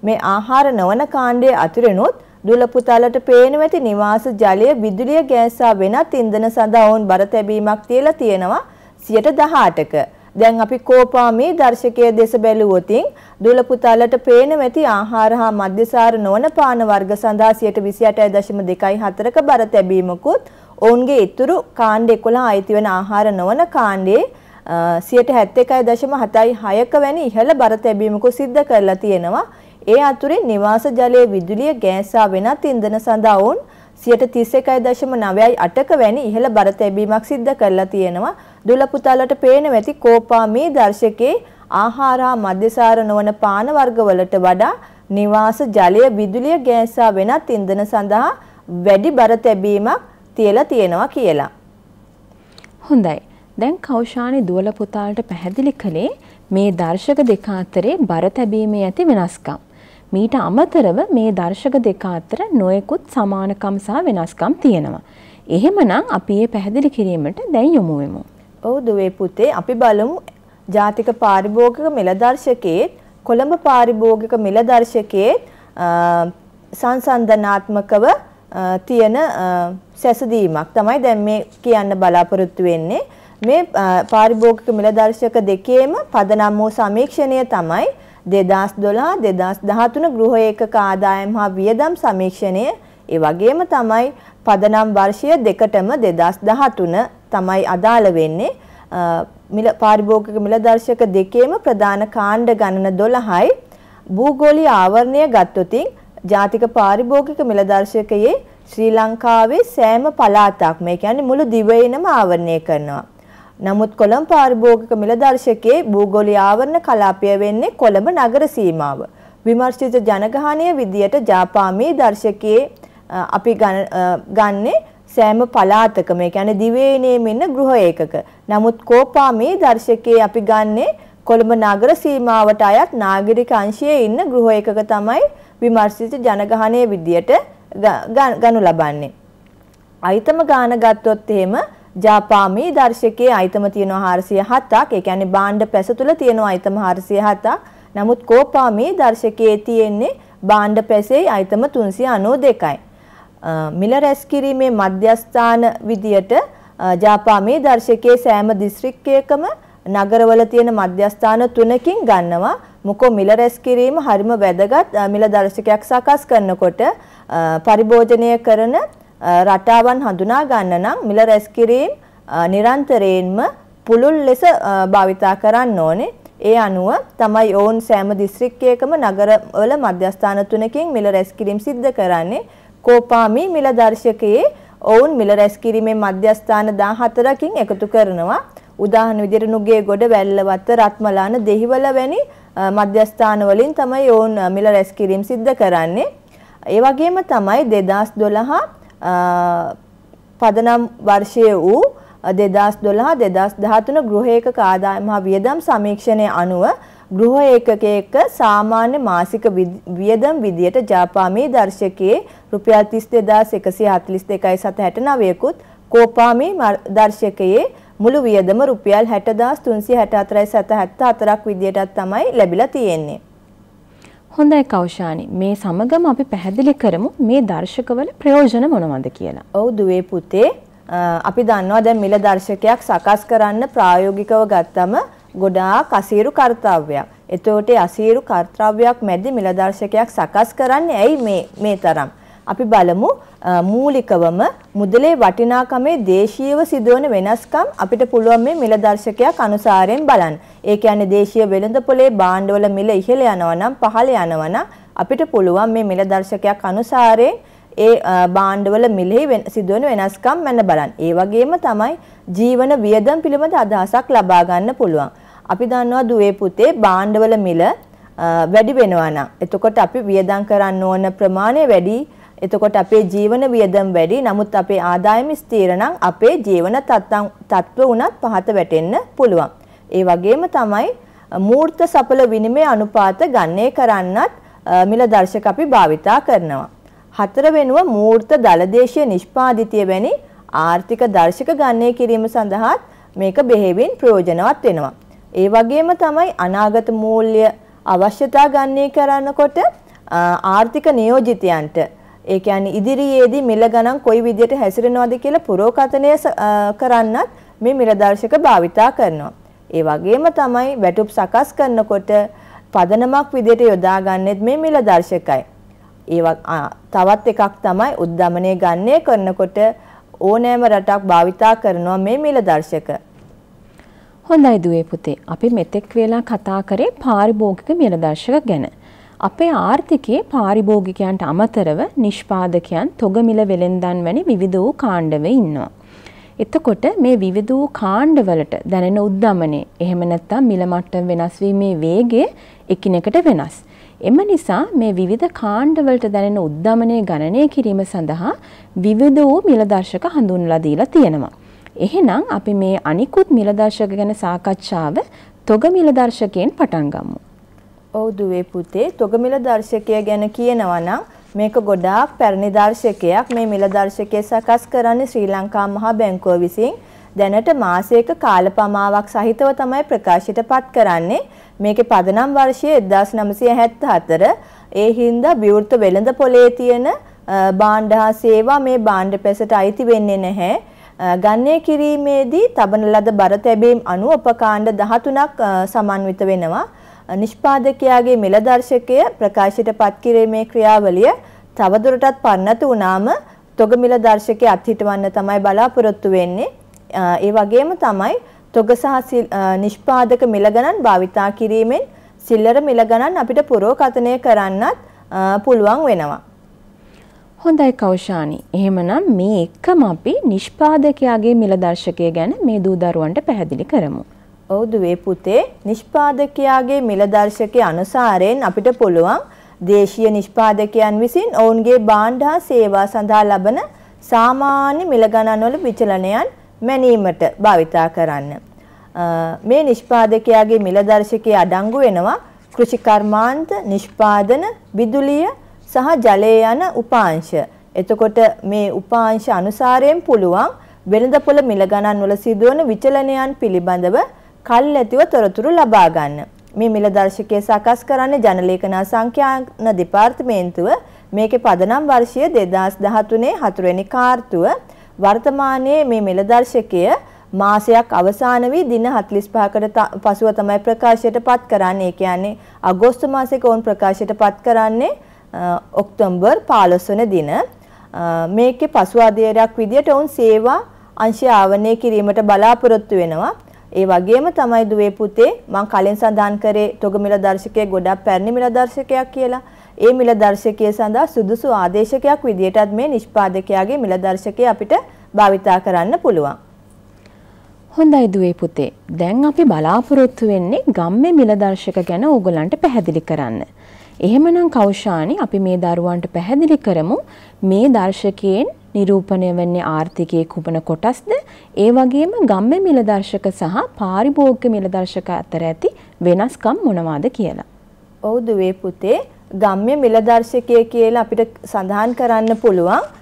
මේ ආහාර නොවන කාණ්ඩයේ අතුරෙනුත් දුලපුතලට පේන ඇති නිවාස ජලය විදුලිය ගෑස් සහ වෙනත් ඉන්ධන සඳහා ඔවුන් බර තැබීමක් තියලා තියෙනවා 118ක. දැන් අපි කෝපාමී දර්ශකයේ දෙස බැලුවොතින් දුලපුතලට පේන ඇති ආහාර හා මධ්‍යසාර නොවන පාන වර්ග සඳහා 128.24ක බර තැබීමකුත් ඔවුන්ගේ ඉතුරු කාණ්ඩ 11 අයිති වන ආහාර නොවන කාණ්ඩයේ 71.76ක වැනි ඉහළ බර තැබීමක සිද්ධ කරලා තියෙනවා. ඒ අතුරින් නිවාස ජලය විදුලිය ගෑස් වෙනත් ඉන්ධන සඳහා වුන් 31.98ක වැනි ඉහළ බර තැබීමක් සිද්ධ කරලා තියෙනවා. දුලපුතාලට පේන වැති කෝපාමී දර්ශකයේ ආහාර හා මද්‍යසාර නොවන පාන වර්ගවලට වඩා නිවාස ජලය විදුලිය ගෑස් වෙනත් ඉන්ධන සඳහා වැඩි බර තැබීමක් තියලා තියෙනවා කියලා. හොඳයි. දැන් කෞෂානි දුවල පුතාලට පැහැදිලි කළේ මේ දර්ශක දෙක අතරේ බර තැබීමේ ඇති වෙනස්කම්. මීට අමතරව මේ දර්ශක දෙක අතර නොයෙකුත් සමානකම් සහ වෙනස්කම් තියෙනවා. එහෙමනම් අපි මේ පැහැදිලි කිරීමට දැන් යොමු වෙමු. ඔව් දුවේ පුතේ අපි බලමු ජාතික පාරිභෝගික මෙලදර්ශකයේ කොළඹ පාරිභෝගික මෙලදර්ශකයේ සංසන්දනාත්මකව තියෙන සැසදීමක් තමයි දැන් මේ කියන්න බලාපොරොත්තු වෙන්නේ. මේ පාරිභෝගික මිලදර්ශක දෙකේම පදනම් වූ සමීක්ෂණය තමයි 2012 2013 ගෘහ ඒකක ආදායම් හා වියදම් සමීක්ෂණය ඒ වගේම තමයි පදනම් වර්ෂය දෙකටම 2013 තමයි අදාළ වෙන්නේ මිල පාරිභෝගික මිලදර්ශක දෙකේම ප්‍රධාන කාණ්ඩ ගණන 12යි භූගෝලීය ආවරණය ගත්තොතින් ජාතික පාරිභෝගික මිලදර්ශකයේ ශ්‍රී ලංකාවේ සෑම පළාතක්ම ඒ කියන්නේ මුළු දිවයිනම ආවරණය කරනවා නමුත් කොළඹ පාරිභෝගික මිලදර්ශකයේ භූගෝලීය ආවරණ කලාපය වෙන්නේ කොළඹ නගර සීමාව. විමර්ශිත ජනගහනය විදියට ජාපාමී දර්ශකයේ අපි ගන්නේ සෑම පලාතකම ඒ කියන්නේ දිවයිනේම ඉන්න ගෘහ ඒකක. නමුත් කෝපාමී දර්ශකයේ අපි ගන්නේ කොළඹ නගර සීමාවට අයත් නාගරික අංශයේ ඉන්න ගෘහ ඒකක තමයි විමර්ශිත ජනගහනය විදියට ගනු ලබන්නේ. අයිතම ගාන ගත්තොත් එහෙම ජාපාමි දර්ශකයේ අයිතම තියෙනවා 407ක්. ඒ කියන්නේ බාණ්ඩ පැස තුල තියෙනවා අයිතම 407ක්. නමුත් කෝපාමි දර්ශකයේ තියෙන්නේ බාණ්ඩ පැසේ අයිතම 392යි. මිල රැස් කිරීමේ මධ්‍යස්ථාන විදියට ජාපාමි දර්ශකයේ සෑම දිස්ත්‍රික්කයකම නගරවල තියෙන මධ්‍යස්ථාන තුනකින් ගන්නවා. මොකෝ මිල රැස් කිරීම හරිම වැදගත් මිල දර්ශකයක් සකස් කරනකොට පරිභෝජනය කරන රටාවන් හඳුනා ගන්න නම් මිල රැස්කිරීම නිරන්තරයෙන්ම පුළුල් ලෙස භාවිතා කරන්න ඕනේ. ඒ අනුව තමයි ඔවුන් සෑම දිස්ත්‍රික්කයකම නගරවල මධ්‍යස්ථාන තුනකින් මිල රැස්කිරීම සිද්ධ කරන්නේ. කෝපාමි මිල දර්ශකයේ ඔවුන් මිල රැස්කිරීමේ මධ්‍යස්ථාන 14කින් එකතු කරනවා. උදාහරණ විදිහට නුගේ ගොඩ වැල්ලවත්ත රත්මලාන දෙහිවල වැනි මධ්‍යස්ථාන වලින් තමයි ඔවුන් මිල රැස්කිරීම සිද්ධ කරන්නේ. ඒ වගේම තමයි 2012 පදනම් වර්ෂය වූ 2012 2013 ගෘහ ඒකක ආදායම හා වියදම් සමීක්ෂණය අනුව ගෘහ ඒකකයක සාමාන්‍ය මාසික වියදම් විදියට ජාපාමී දර්ශකයේ රුපියල් 32142.69 කුත් කෝපාමී දර්ශකයේ මුළු වියදම රුපියල් 60364.74ක් විදියටත් තමයි ලැබිලා තියෙන්නේ. හොඳයි කෞෂානි මේ සමගම අපි පැහැදිලි කරමු මේ දර්ශකවල ප්‍රයෝජන මොනවද කියලා. ඔව් දුවේ පුතේ අපි දන්නවා දැන් මිල දර්ශකයක් සකස් කරන්න ප්‍රායෝගිකව ගත්තම ගොඩාක් අසීරු කාර්යයක්. එතකොට අසීරු කාර්යයක් මැද්දේ මිල දර්ශකයක් සකස් කරන්නේ ඇයි මේ මේ තරම්? අපි බලමු මූලිකවම මුදලේ වටිනාකමේ දේශීයව සිදුවන වෙනස්කම් අපිට පුළුවන් මේ මිල දර්ශකයක් අනුසාරයෙන් බලන්න. ඒ කියන්නේ දේශීය වෙළඳපොලේ භාණ්ඩවල මිල ඉහළ යනවා නම් පහළ යනවා නම් අපිට පුළුවන් මේ මිල දර්ශකයක් අනුසාරයෙන් ඒ භාණ්ඩවල මිලෙහි සිදුවන වෙනස්කම් මැන බලන්න. ඒ වගේම තමයි ජීවන වියදම් පිළිබඳ අදහසක් ලබා ගන්න පුළුවන්. අපි දන්නවා දුවේ පුතේ භාණ්ඩවල මිල වැඩි වෙනවා නම් එතකොට අපි වියදම් කරන්න ඕන ප්‍රමාණය වැඩි එතකොට අපේ ජීවන වියදම් වැඩි නමුත් අපේ ආදායම ස්ථිර නම් අපේ ජීවන තත්ත්ව උනත් පහත වැටෙන්න පුළුවන්. ඒ වගේම තමයි මූර්ත සඵල විනිමය අනුපාත ගන්නේ කරන්නත් මිල දර්ශක අපි භාවිතා කරනවා. හතර වෙනුව මූර්ත දලදේශීය නිෂ්පාදිතය වැනි ආර්ථික දර්ශක ගන්නේ කිරීම සඳහාත් මේක බෙහෙවින් ප්‍රයෝජනවත් වෙනවා. ඒ වගේම තමයි අනාගත මූල්‍ය අවශ්‍යතා ගන්නේ කරනකොට ආර්ථික නියෝජිතයන්ට ඒ කියන්නේ ඉදිරියේදී මිල ගණන් කොයි විදියට හැසිරෙනවද කියලා පුරෝකථනය කරන්නත් මේ මිලදර්ශක භාවිතා කරනවා. ඒ වගේම තමයි වැටුප් සකස් කරනකොට පදනමක් විදියට යොදාගන්නෙත් මේ මිලදර්ශකයි. ඒ තවත් එකක් තමයි උද්දමනය ගන්නේ කරනකොට ඕනෑම රටක් භාවිතා කරනවා මේ මිලදර්ශක. හොඳයි දුවේ පුතේ. අපි මෙතෙක් වෙලා කතා කරේ පාරිභෝගික මිලදර්ශක ගැන. අපේ ආර්ථිකයේ පාරිභෝගිකයන්ට අමතරව නිෂ්පාදකයන් තොගමිල වෙළෙන්දන් වැනි විවිධ වූ කාණ්ඩව ඉන්නවා. එතකොට මේ විවිධ වූ කාණ්ඩවලට දැනෙන උද්දමනේ එහෙම නැත්නම් මිල මට්ටම් වෙනස් වීමේ වේගය එකිනෙකට වෙනස්. එම නිසා මේ විවිධ කාණ්ඩවලට දැනෙන උද්දමනය ගණනය කිරීම සඳහා විවිධ වූ මිල දර්ශක හඳුන්වලා දීලා තියෙනවා. එහෙනම් අපි මේ අනිකුත් මිල දර්ශක ගැන සාකච්ඡාව තොග මිල දර්ශකයෙන් පටන් ගමු. ඔව් දුවේ පුතේ තොගමිල දර්ශකය ගැන කියනවා නම් මේක ගොඩාක් පැරණි දර්ශකයක් මේ මිල දර්ශකය සකස් කරන්නේ ශ්‍රී ලංකා මහා බැංකුව විසින් දැනට මාසයක කාල පමාවක් සහිතව තමයි ප්‍රකාශයට පත් කරන්නේ මේකේ පදනම් වර්ෂය 1974 ඒ හින්දා විවෘත වෙළඳ පොලේ තියෙන බාණ්ඩ හා සේවා මේ බාණ්ඩ පෙසට අයිති වෙන්නේ නැහැ ගණ්‍ය කිරීමේදී තබන ලද බර තැබීම් අනුව උපකාණ්ඩ 13ක් සමන්විත වෙනවා නිෂ්පාදකයාගේ මිලදර්ශකය ප්‍රකාශයට පත්කිරීමේ ක්‍රියාවලිය තවදුරටත් පන්නතු වුණාම තොග මිලදර්ශකයේ අත්හිටවන්න තමයි බලාපොරොත්තු වෙන්නේ. ඒ වගේම තමයි තොග සහ නිෂ්පාදක මිල ගණන් භාවිතා කිරීමෙන් සිල්ලර මිල ගණන් අපිට පුරෝකථනය කරන්නත් පුළුවන් වෙනවා. හොඳයි කෞෂානි. එහෙමනම් මේ එකම අපි නිෂ්පාදකයාගේ මිලදර්ශකය ගැන මේ දූ දරුවන්ට පැහැදිලි කරමු. ඔව් දුවේ පුතේ නිෂ්පාදකයාගේ මිලදර්ශකයේ අනුසාරයෙන් අපිට පුළුවන් දේශීය නිෂ්පාදකයන් විසින් ඔවුන්ගේ භාණ්ඩ හා සේවා සඳහා ලබන සාමාන්‍ය මිල ගණන්වල විචලනයන් මැනීමට භාවිතා කරන්න. මේ නිෂ්පාදකයාගේ මිලදර්ශකයේ අඩංගු වෙනවා කෘෂිකර්මාන්ත, නිෂ්පාදන, විදුලිය සහ ජලය යන උපාංශ. එතකොට මේ උපාංශ අනුසාරයෙන් පුළුවන් වෙළඳපොළ මිල ගණන්වල සිදුවන විචලනයන් පිළිබඳව කල්ැතිව තොරතුරු ලබා ගන්න. මේ මිල දර්ශකය සකස් කරන්නේ ජනලේඛනා සංඛ්‍යාන දෙපාර්තමේන්තුව. මේකේ පදනම් වර්ෂය 2013 4 වෙනි කාර්තුව වර්තමානයේ මේ මිල දර්ශකය මාසයක් අවසාන වී දින 45කට පසුව තමයි ප්‍රකාශයට පත් කරන්නේ. ඒ කියන්නේ අගෝස්තු මාසේ කෝන් ප්‍රකාශයට පත් කරන්නේ ඔක්තෝබර් 15 වන දින. මේකේ පසු අධ්‍යයනයක් විදියට ඔවුන් සේවා අංශය ආවරණය කිරීමට බලාපොරොත්තු වෙනවා. ඒ වගේම තමයි දුවේ පුතේ මං කලින් සඳහන් කරේ තොග මිල දර්ශකයේ ගොඩක් පැරණි මිල දර්ශකයක් කියලා. ඒ මිල දර්ශකයේ සඳහා සුදුසු ආදේශකයක් විදියටත් මේ නිෂ්පාදකයාගේ මිල දර්ශකය අපිට භාවිතා කරන්න පුළුවන්. හොඳයි දුවේ පුතේ. දැන් අපි බලාපොරොත්තු වෙන්නේ ගම්මේ මිල දර්ශක ගැන ඕගලන්ට පැහැදිලි කරන්න. එහෙමනම් කෞෂානි අපි මේ දරුවන්ට පැහැදිලි කරමු මේ දර්ශකයෙන් නිරූපණය වෙන්නේ ආර්ථිකයේ කුමන කොටස්ද ඒ වගේම ගම්ම මිල දර්ශක සහ පාරිභෝගික මිල දර්ශක අතර ඇති වෙනස්කම් මොනවාද කියලා. ඔව් දුවේ පුතේ ගම්ම මිල දර්ශකය කියලා අපිට සඳහන් කරන්න පුළුවන්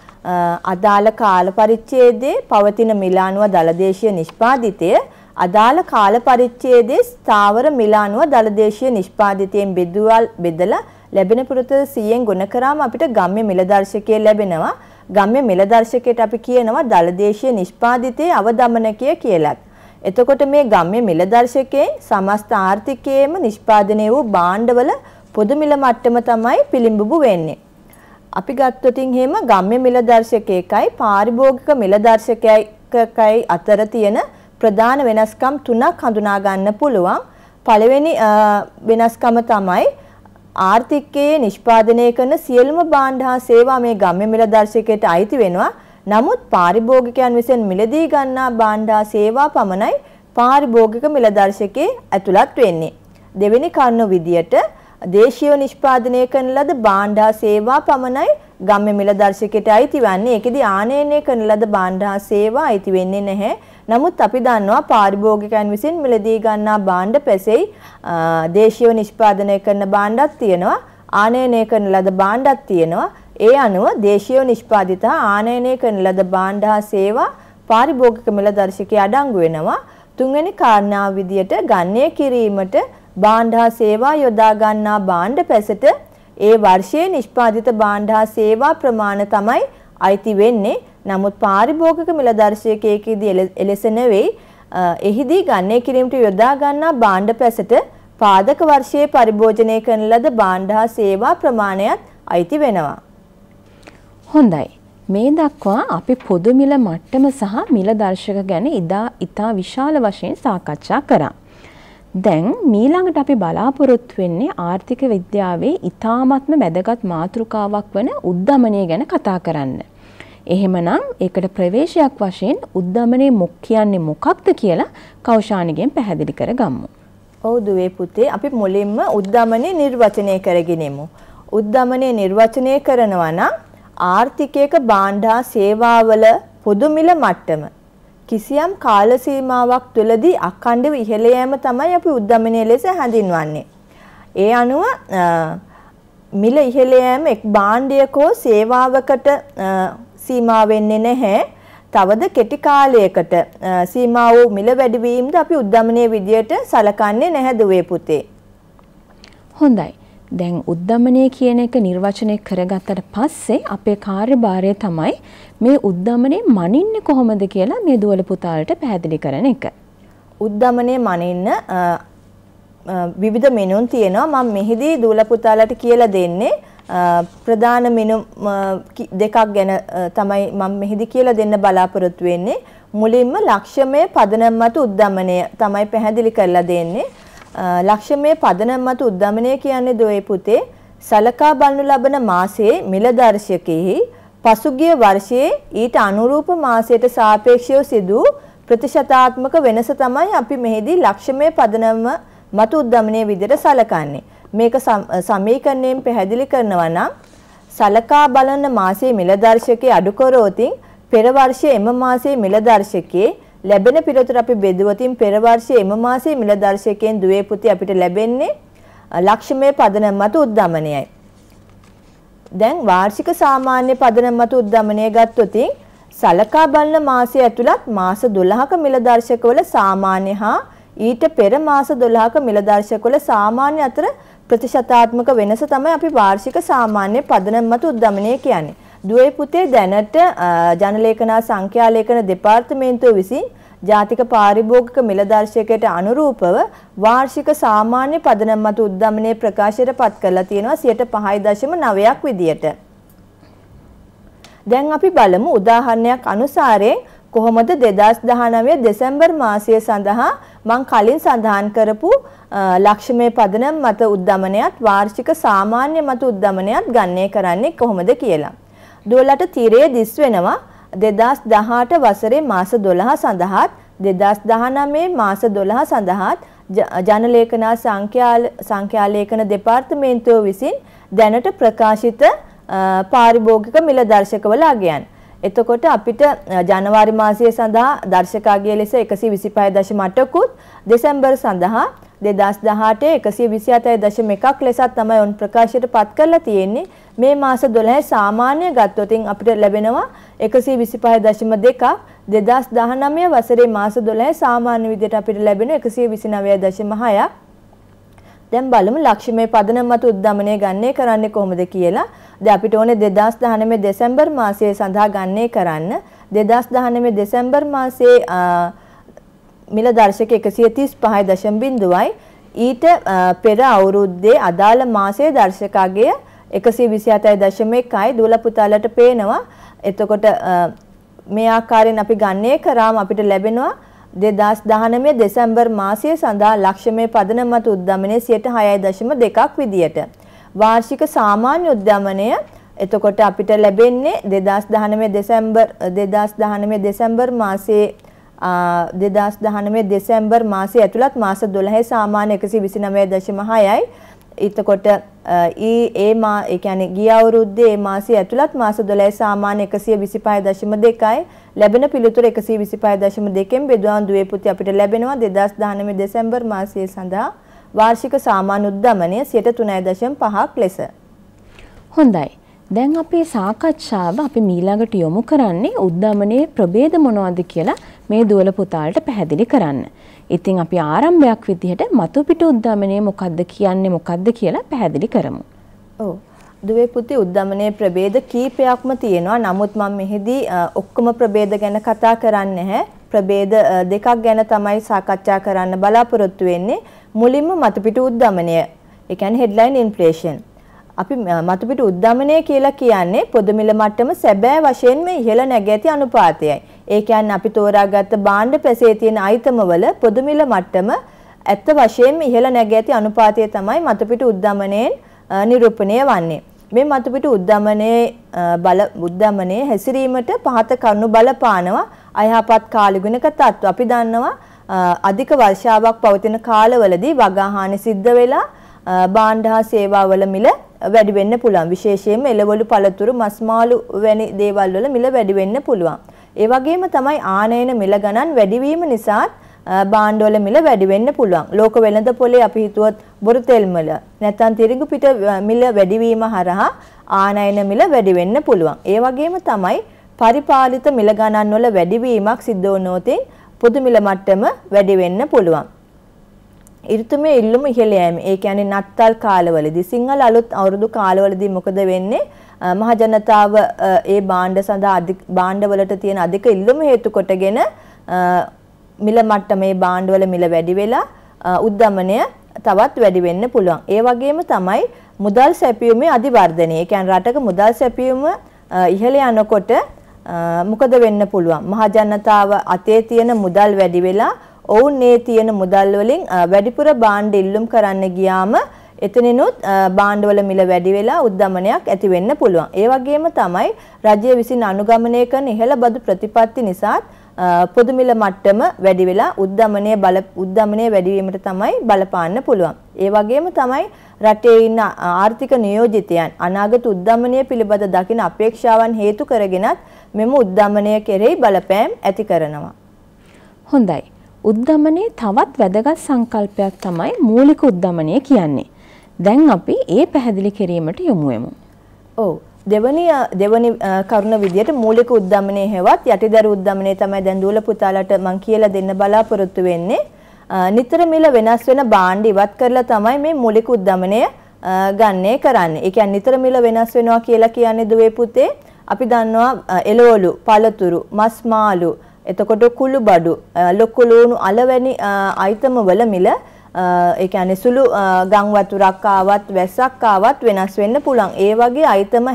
අදාළ කාල පරිච්ඡේදයේ පවතින මිල අනුව දලදේශීය නිෂ්පාදිතය අදාළ කාල පරිච්ඡේදයේ ස්ථාවර මිල අනුව දලදේශීය නිෂ්පාදිතයෙන් බෙදුවල් බෙදලා ලැබෙන පුරතල් 100ෙන් ගුණ කරාම අපිට ගම්ම්‍ය මිල දර්ශකය ලැබෙනවා. ගම්ම්‍ය මිල දර්ශකයට අපි කියනවා දලදේශීය නිෂ්පාදිතයේ අවදමනකය කියලා. එතකොට මේ ගම්ම්‍ය මිල දර්ශකයෙන් සමස්ත ආර්ථිකයේම නිෂ්පාදනය වූ භාණ්ඩවල පොදු මිල මට්ටම තමයි පිළිඹු වෙන්නේ. අපි ගත්තොත් එහෙම ගම්ම්‍ය මිල දර්ශකයකයි පාරිභෝගික මිල දර්ශකයකයි අතර තියෙන ප්‍රධාන වෙනස්කම් තුනක් හඳුනා ගන්න පුළුවන්. පළවෙනි වෙනස්කම තමයි ආර්ථිකයේ නිෂ්පාදනය කරන සියලුම බාණ්ඩ හා සේවා මේ ගම්‍ය මිලදර්ශකයට අයිති වෙනවා. නමුත් පාරිභෝගිකයන් විසින් මිලදී ගන්නා බාණ්ඩ හා සේවා පමණයි පාරිභෝගික මිලදර්ශකයේ ඇතුළත් වෙන්නේ. දෙවෙනි කරුණු විදියට දේශීය නිෂ්පාදනය කරන ලද බාණ්ඩ හා සේවා පමණයි ගම්‍ය මිලදර්ශකයට අයිති වන්නේ. ඒකෙදි ආනයනය කරන ලද බාණ්ඩ හා සේවා අයිති වෙන්නේ නැහැ. නමුත් අපි දන්නවා පාරිභෝගිකයන් විසින් මිලදී ගන්නා භාණ්ඩ පැසෙයි දේශීය නිෂ්පාදනය කරන භාණ්ඩක් තියෙනවා ආනයනය කරන ලද භාණ්ඩක් තියෙනවා ඒ අනුව දේශීය නිෂ්පාදිත ආනයනය කරන ලද භාණ්ඩ හා සේවා පාරිභෝගික මිලදර්ශකයේ අඩංගු වෙනවා තුන්වෙනි කාරණාව විදියට ගන්නේ කිරීමට භාණ්ඩ හා සේවා යොදා ගන්නා භාණ්ඩ පැසට ඒ වර්ෂයේ නිෂ්පාදිත භාණ්ඩ හා සේවා ප්‍රමාණය තමයි අයිති වෙන්නේ නමුත් පාරිභෝගික මිලදර්ශකයකදී එලෙස නෙවෙයි එහිදී ගන්නේ කිරීමට යොදා ගන්නා භාණ්ඩ පැසට පාදක වර්ෂයේ පරිභෝජනය කරන ලද භාණ්ඩ හා සේවා ප්‍රමාණයත් අයිති වෙනවා. හොඳයි. මේ දක්වා අපි පොදු මිල මට්ටම සහ මිල දර්ශක ගැන ඉදා ඉතා විශාල වශයෙන් සාකච්ඡා කරා. දැන් මීළඟට අපි බලාපොරොත්තු වෙන්නේ ආර්ථික විද්‍යාවේ ඉතාමත්ම වැදගත් මාතෘකාවක් වන උද්ධමනය ගැන කතා කරන්න. එහෙමනම් ඒකට ප්‍රවේශයක් වශයෙන් උද්ධමනයේ මොක් කියන්නේ මොකක්ද කියලා කෞෂානිගෙන් පැහැදිලි කරගමු. ඔව් දුවේ පුතේ අපි මුලින්ම උද්ධමනය නිර්වචනය කරගෙනෙමු. උද්ධමනය නිර්වචනය කරනවා නම් ආර්ථිකයක බාණ්ඩ හා සේවාවල පොදු මිල මට්ටම කිසියම් කාල සීමාවක් තුළදී අඛණ්ඩව ඉහළ යෑම තමයි අපි උද්දමනය ලෙස හැඳින්වන්නේ. ඒ අනුව මිල ඉහළ යෑම එක් භාණ්ඩයක හෝ සේවාවකට සීමා වෙන්නේ නැහැ. තවද කෙටි කාලයකට සීමා වූ මිල වැඩිවීමද අපි උද්දමනයේ විදියට සලකන්නේ නැහැ දුවේ පුතේ. හොඳයි. දැන් උද්දමනය කියන එක නිර්වචනය කරගත්තට පස්සේ අපේ කාර්යභාරය තමයි මේ උද්දමනේ මනින්නේ කොහොමද කියලා මේ දුවල පුතාලට පැහැදිලි කරන එක. උද්දමනේ මනින්න විවිධ මෙනුන් තියෙනවා මම මෙහිදී දුවල පුතාලට කියලා දෙන්නේ ප්‍රධාන මෙනු දෙකක් ගැන තමයි මම මෙහිදී කියලා දෙන්න බලාපොරොත්තු වෙන්නේ. මුලින්ම ලක්ෂ්‍යමය පදනම මත උද්දමනය තමයි පැහැදිලි කරලා දෙන්නේ. ලක්ෂ්‍යමය පදනම මත උද්දමනය කියන්නේ දොයේ පුතේ සලකා බලනු ලබන මාසයේ මිල දර්ශකෙහි පසුගිය වර්ෂයේ ඊට අනුරූප මාසයට සාපේක්ෂව සිදු ප්‍රතිශතාත්මක වෙනස තමයි අපි මෙහිදී ලක්ෂ්‍යමය පදනම මත උද්දමනය විදිහට සලකන්නේ. මේක සමීකරණයෙන් පැහැදිලි කරනවා නම් සලකා බලන මාසයේ මිල දර්ශකයේ අඩු කරෝතින් පෙර වර්ෂයේ එම මාසයේ මිල දර්ශකයේ ලැබෙන පිළිතුර අපි බෙදුවතින් පෙර වර්ෂයේ එම මාසයේ මිල දර්ශකයෙන් දුවේ පුති අපිට ලැබෙන්නේ ලක්ෂ්‍යමය පදනම මත උද්දමනයයි. දැන් වාර්ෂික සාමාන්‍ය පදනම මත උද්දමනය ගත්තොත් සලකා බලන මාසය ඇතුළත් මාස 12ක මිල දර්ශකවල සාමාන්‍ය හා ඊට පෙර මාස 12ක මිල දර්ශකවල සාමාන්‍ය අතර ප්‍රතිශතාත්මක වෙනස තමයි අපි වාර්ෂික සාමාන්‍ය පදනම මත උද්දමනය කියන්නේ. දුවේ පුතේ දැනට ජනලේඛනා සංඛ්‍යාලේඛන දෙපාර්තමේන්තුව විසින් ජාතික පාරිභෝගික මිල දර්ශකයට අනුරූපව වාර්ෂික සාමාන්‍ය පදනම මත උද්දමනය ප්‍රකාශයට පත් කරලා තියෙනවා 105.9ක් විදියට. දැන් අපි බලමු උදාහරණයක් අනුසාරයෙන් කොහොමද 2019 දෙසැම්බර් මාසය සඳහා මං කලින් සඳහන් කරපු ලක්ෂ්‍යමය පදනම් මත උද්දමනයත් වාර්ෂික සාමාන්‍ය මත උද්දමනයත් ගන්නේ කරන්නේ කොහොමද කියලා. දුවලට තීරය දිස් වෙනවා 2018 වසරේ මාස 12 සඳහාත් 2019 මාස 12 සඳහාත් ජනලේඛනා සංඛ්‍යාලේඛන දෙපාර්තමේන්තුව විසින් දැනට ප්‍රකාශිත පාරිභෝගික මිල දර්ශකවල අගයන් එතකොට අපිට ජනවාරි මාසය සඳහා දර්ශකාගය ලෙස 125.8කුත් දෙසැම්බර් සඳහා 2018 127.1ක් ලෙසත් තමයි ඔන් ප්‍රකාශයට පත් කරලා තියෙන්නේ. මේ මාස 12 සාමාන්‍ය ගත්තොත් අපිට ලැබෙනවා 125.2ක් 2019 වසරේ මාස 12 සාමාන්‍ය විදිහට අපිට ලැබෙන 129.6ක් දැන් බලමු ලක්ෂ්මයේ පදනම මත උද්දමනය ගන්නේ කරන්නේ කොහොමද කියලා. දැන් අපිට ඕනේ 2019 දෙසැම්බර් මාසයේ සඳහා ගන්නේ කරන්න. 2019 දෙසැම්බර් මාසයේ මිල දර්ශක 135.0යි ඊට පෙර අවුරුද්දේ අදාළ මාසයේ දර්ශකගය 127.1යි දුවලා පුතාලට පේනවා. එතකොට මේ ආකාරයෙන් අපි ගන්නේ කරාම අපිට ලැබෙනවා 1.5 දෙදස් දහනමය දෙසැම්බර් මාසය සඳහා ලක්ෂමය පදනමට උද්ධමනය සියට හයයි දශම දෙකක් විදියට. වාර්ෂික සාමාන්‍ය උද්ධමනය එතකොට අපිට ලැබෙන්නේ දෙදස් දහනමේ දෙසැම්බර් දෙදස් දහනමේ දෙසැම්බර් මාසේ දෙදස් දහනමේ දෙසැම්බර් මාසේ ඇතුළත් මාස දොළහේ සාමාන්‍ය එකසි විසිනමය දශම හයයි එතකොට ඒ ඒ මා ඒ කියන්නේ ගිය අවුරුද්දේ මේ මාසයේ ඇතුළත් මාස 12 සාමාන්‍ය 125.2යි ලැබෙන පිළිතුර 125.2න් බෙදුආණ්ඩුවේ පුති අපිට ලැබෙනවා 2019 දෙසැම්බර් මාසයේ සඳහා වාර්ෂික සාමාන්‍ය උද්දමනය 3.5ක් ලෙස. හොඳයි. දැන් අපේ සාකච්ඡාව අපි මීළඟට යොමු කරන්නේ උද්දමනයේ ප්‍රභේද මොනවද කියලා මේ දුවල පුතාලට පැහැදිලි කරන්න. ඉතින් අපි ආරම්භයක් විදිහට මතුපිට උද්දමනය මොකද්ද කියන්නේ මොකද්ද කියලා පැහැදිලි කරමු. ඔව්. දුවේ පුතේ උද්දමනයේ ප්‍රභේද කීපයක්ම තියෙනවා. නමුත් මම මෙහිදී ඔක්කොම ප්‍රභේද ගැන කතා කරන්නේ නැහැ. ප්‍රභේද දෙකක් ගැන තමයි සාකච්ඡා කරන්න බලාපොරොත්තු වෙන්නේ. මුලින්ම මතුපිට උද්දමනය. ඒ කියන්නේ headline inflation. අපි මතුපිට උද්දමනය කියලා කියන්නේ පොදු මිල මට්ටම සැබෑ වශයෙන්ම ඉහළ නැග ඇති අනුපාතයයි. ඒ කියන්නේ අපි තෝරාගත්ත භාණ්ඩ පැසේ තියෙන අයිතමවල පොදු මිල මට්ටම ඇත්ත වශයෙන්ම ඉහළ නැග ඇති අනුපාතය තමයි මතුපිට උද්දමනයෙන් නිරූපණය වන්නේ. මේ මතුපිට උද්දමනයේ බල උද්දමනයේ හැසිරීමට පහත කරුණු බලපානවා අයහපත් කාලගුණක තත්ත්ව. අපි දන්නවා අධික වර්ෂාවක් පවතින කාලවලදී වගාහානි සිද්ධ වෙලා භාණ්ඩ හා සේවාවල මිල වැඩි වෙන්න පුළුවන්. විශේෂයෙන්ම එළවලු පළතුරු මස් මාළු වැනි දේවල් වල මිල වැඩි වෙන්න පුළුවන්. ඒ වගේම තමයි ආනයන මිල ගණන් වැඩි වීම නිසාත් බාණ්ඩවල මිල වැඩි වෙන්න පුළුවන්. ලෝක වෙළඳ පොලේ අපි හිතුවත් බොරු තෙල් මිල නැත්නම් තිරිඟු පිට මිල වැඩිවීම හරහා ආනයන මිල වැඩි වෙන්න පුළුවන්. ඒ වගේම තමයි පරිපාලිත මිල ගණන් වල වැඩිවීමක් සිද්ධ වුණොත් පොදු මිල මට්ටම වැඩි වෙන්න පුළුවන්. ඉර්තුමේ ඉල්ලුම ඉහළ යෑම. ඒ කියන්නේ නත්තල් කාලවලදී සිංහල අලුත් අවුරුදු කාලවලදී මොකද වෙන්නේ? මහජනතාව ඒ භාණ්ඩ සඳහා භාණ්ඩවලට තියෙන අධික ඉල්ලුම හේතු කොටගෙන මිල මට්ටමේ භාණ්ඩවල මිල වැඩි වෙලා උද්දමනය තවත් වැඩි වෙන්න පුළුවන්. ඒ වගේම තමයි මුදල් සැපියුමේ අධිවර්ධනය. ඒ කියන්නේ රටක මුදල් සැපියුම ඉහළ යනකොට මොකද වෙන්න පුළුවන්? මහජනතාව අතේ තියෙන මුදල් වැඩි වෙලා ඔවුන් මේ තියෙන මුදල් වලින් වැඩිපුර බාණ්ඩ ඉල්ලුම් කරන්න ගියාම එතනිනුත් බාණ්ඩවල මිල වැඩි වෙලා උද්දමනයක් ඇති වෙන්න පුළුවන්. ඒ වගේම තමයි රජය විසින් අනුගමනය කරන ඉහළ බදු ප්‍රතිපත්ති නිසාත් පොදුමිල මට්ටම වැඩි වෙලා උද්දමනය බල උද්දමනය වැඩි වීමට තමයි බලපාන්න පුළුවන්. ඒ වගේම තමයි රටේ ඉන්න ආර්ථික නියෝජිතයන් අනාගත උද්දමනය පිළිබඳ දකින අපේක්ෂාවන් හේතු කරගෙනත් මෙම උද්දමනය කෙරෙහි බලපෑම් ඇති කරනවා. හොඳයි. උද්දමනයේ තවත් වැදගත් සංකල්පයක් තමයි මූලික උද්දමනය කියන්නේ. දැන් අපි ඒ පැහැදිලි කිරීමට යොමු වෙමු. ඔව්. දෙවනි දෙවනි කරුණ විදියට මූලික උද්දමනයේ හැවත් යටිදර උද්දමනයේ තමයි දැන් දූල පුතාලට මම කියලා දෙන්න බලාපොරොත්තු වෙන්නේ. නිතර මිල වෙනස් වෙන භාණ්ඩ ඉවත් කරලා තමයි මේ මූලික උද්දමනය ගන්නේ කරන්නේ. ඒ කියන්නේ නිතර මිල වෙනස් වෙනවා කියලා කියන්නේ දුවේ පුතේ අපි දන්නවා එළවලු, පළතුරු, මස් මාළු, එතකොට කුළු බඩු, ලොකු ලුණු අලවැනි අයිතම වල මිල ඒ කියන්නේ සුළු ගම් වතුරක් ආවත් වැස්සක් ආවත් වෙනස් වෙන්න පුළුවන්. ඒ වගේ අයිතම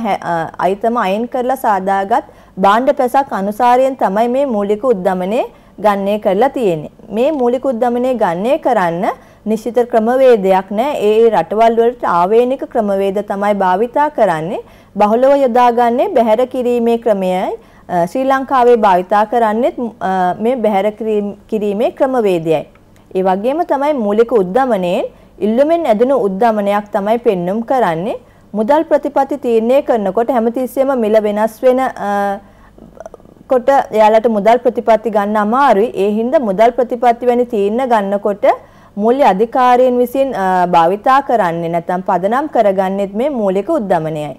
අයිතම අයින් කරලා සාදාගත් භාණ්ඩ පැසක් අනුසාරයෙන් තමයි මේ මූලික උද්දමනය ගන්නේ කරලා තියෙන්නේ. මේ මූලික උද්දමනය ගන්නේ කරන්න නිශ්චිත ක්‍රමවේදයක් නැහැ. ඒ රටවල් වලට ආවේනික ක්‍රමවේද තමයි භාවිතා කරන්නේ. බහුලව යොදාගන්නේ බැහැර කිරීමේ ක්‍රමයයි. ශ්‍රී ලංකාවේ භාවිතා කරන්නේ මේ බැහැර කිරීමේ ක්‍රමවේදයයි. ඒ වගේම තමයි මූලික උද්දමනයෙන් ඉල්ලුමින් ඇදුණු උද්දමනයක් තමයි පෙන්눔 කරන්නේ. මුදල් ප්‍රතිපatti තීරණය කරනකොට හැමතිස්සෙම මිල වෙනස් වෙන කොට එයාලට මුදල් ප්‍රතිපatti ගන්න අමාරුයි. ඒ හින්දා මුදල් ප්‍රතිපatti වැනි තීරණ ගන්නකොට මූල්‍ය අධිකාරීන් විසින් භාවිතා කරන්නේ නැත්නම් පදනම් කරගන්නෙත් මේ මූලික උද්දමනයයි.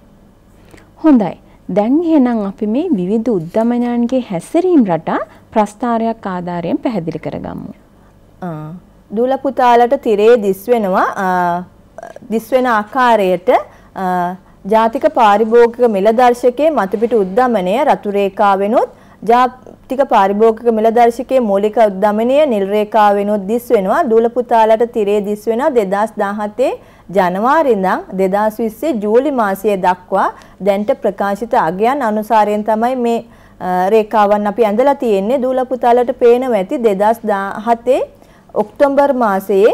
හොඳයි. දැන් එහෙනම් අපි මේ විවිධ උද්දමනයන්ගේ හැසිරීම් රටා ප්‍රස්ථාරයක් ආධාරයෙන් පැහැදිලි කරගමු. දුල පුතාලට තිරේ දිස් වෙනවා දිස් වෙන ආකාරයට ජාතික පාරිභෝගික මිලදර්ශකයේ මතුපිට උද්දමනය රතු රේඛාවෙනුත් ජාතික පාරිභෝගික මිලදර්ශකයේ මූලික උද්දමනය නිල් රේඛාවෙනුත් දිස් වෙනවා දුල පුතාලට තිරේ දිස් වෙනවා 2017 ජනවාරි ඉඳන් 2020 ජූලි මාසයේ දක්වා දැන්ට ප්‍රකාශිත අගයන් අනුසාරයෙන් තමයි මේ රේඛාවන් අපි ඇඳලා තියෙන්නේ දූල පුතාලට පේනවා ඇති 2017 ඔක්තෝබර් මාසයේ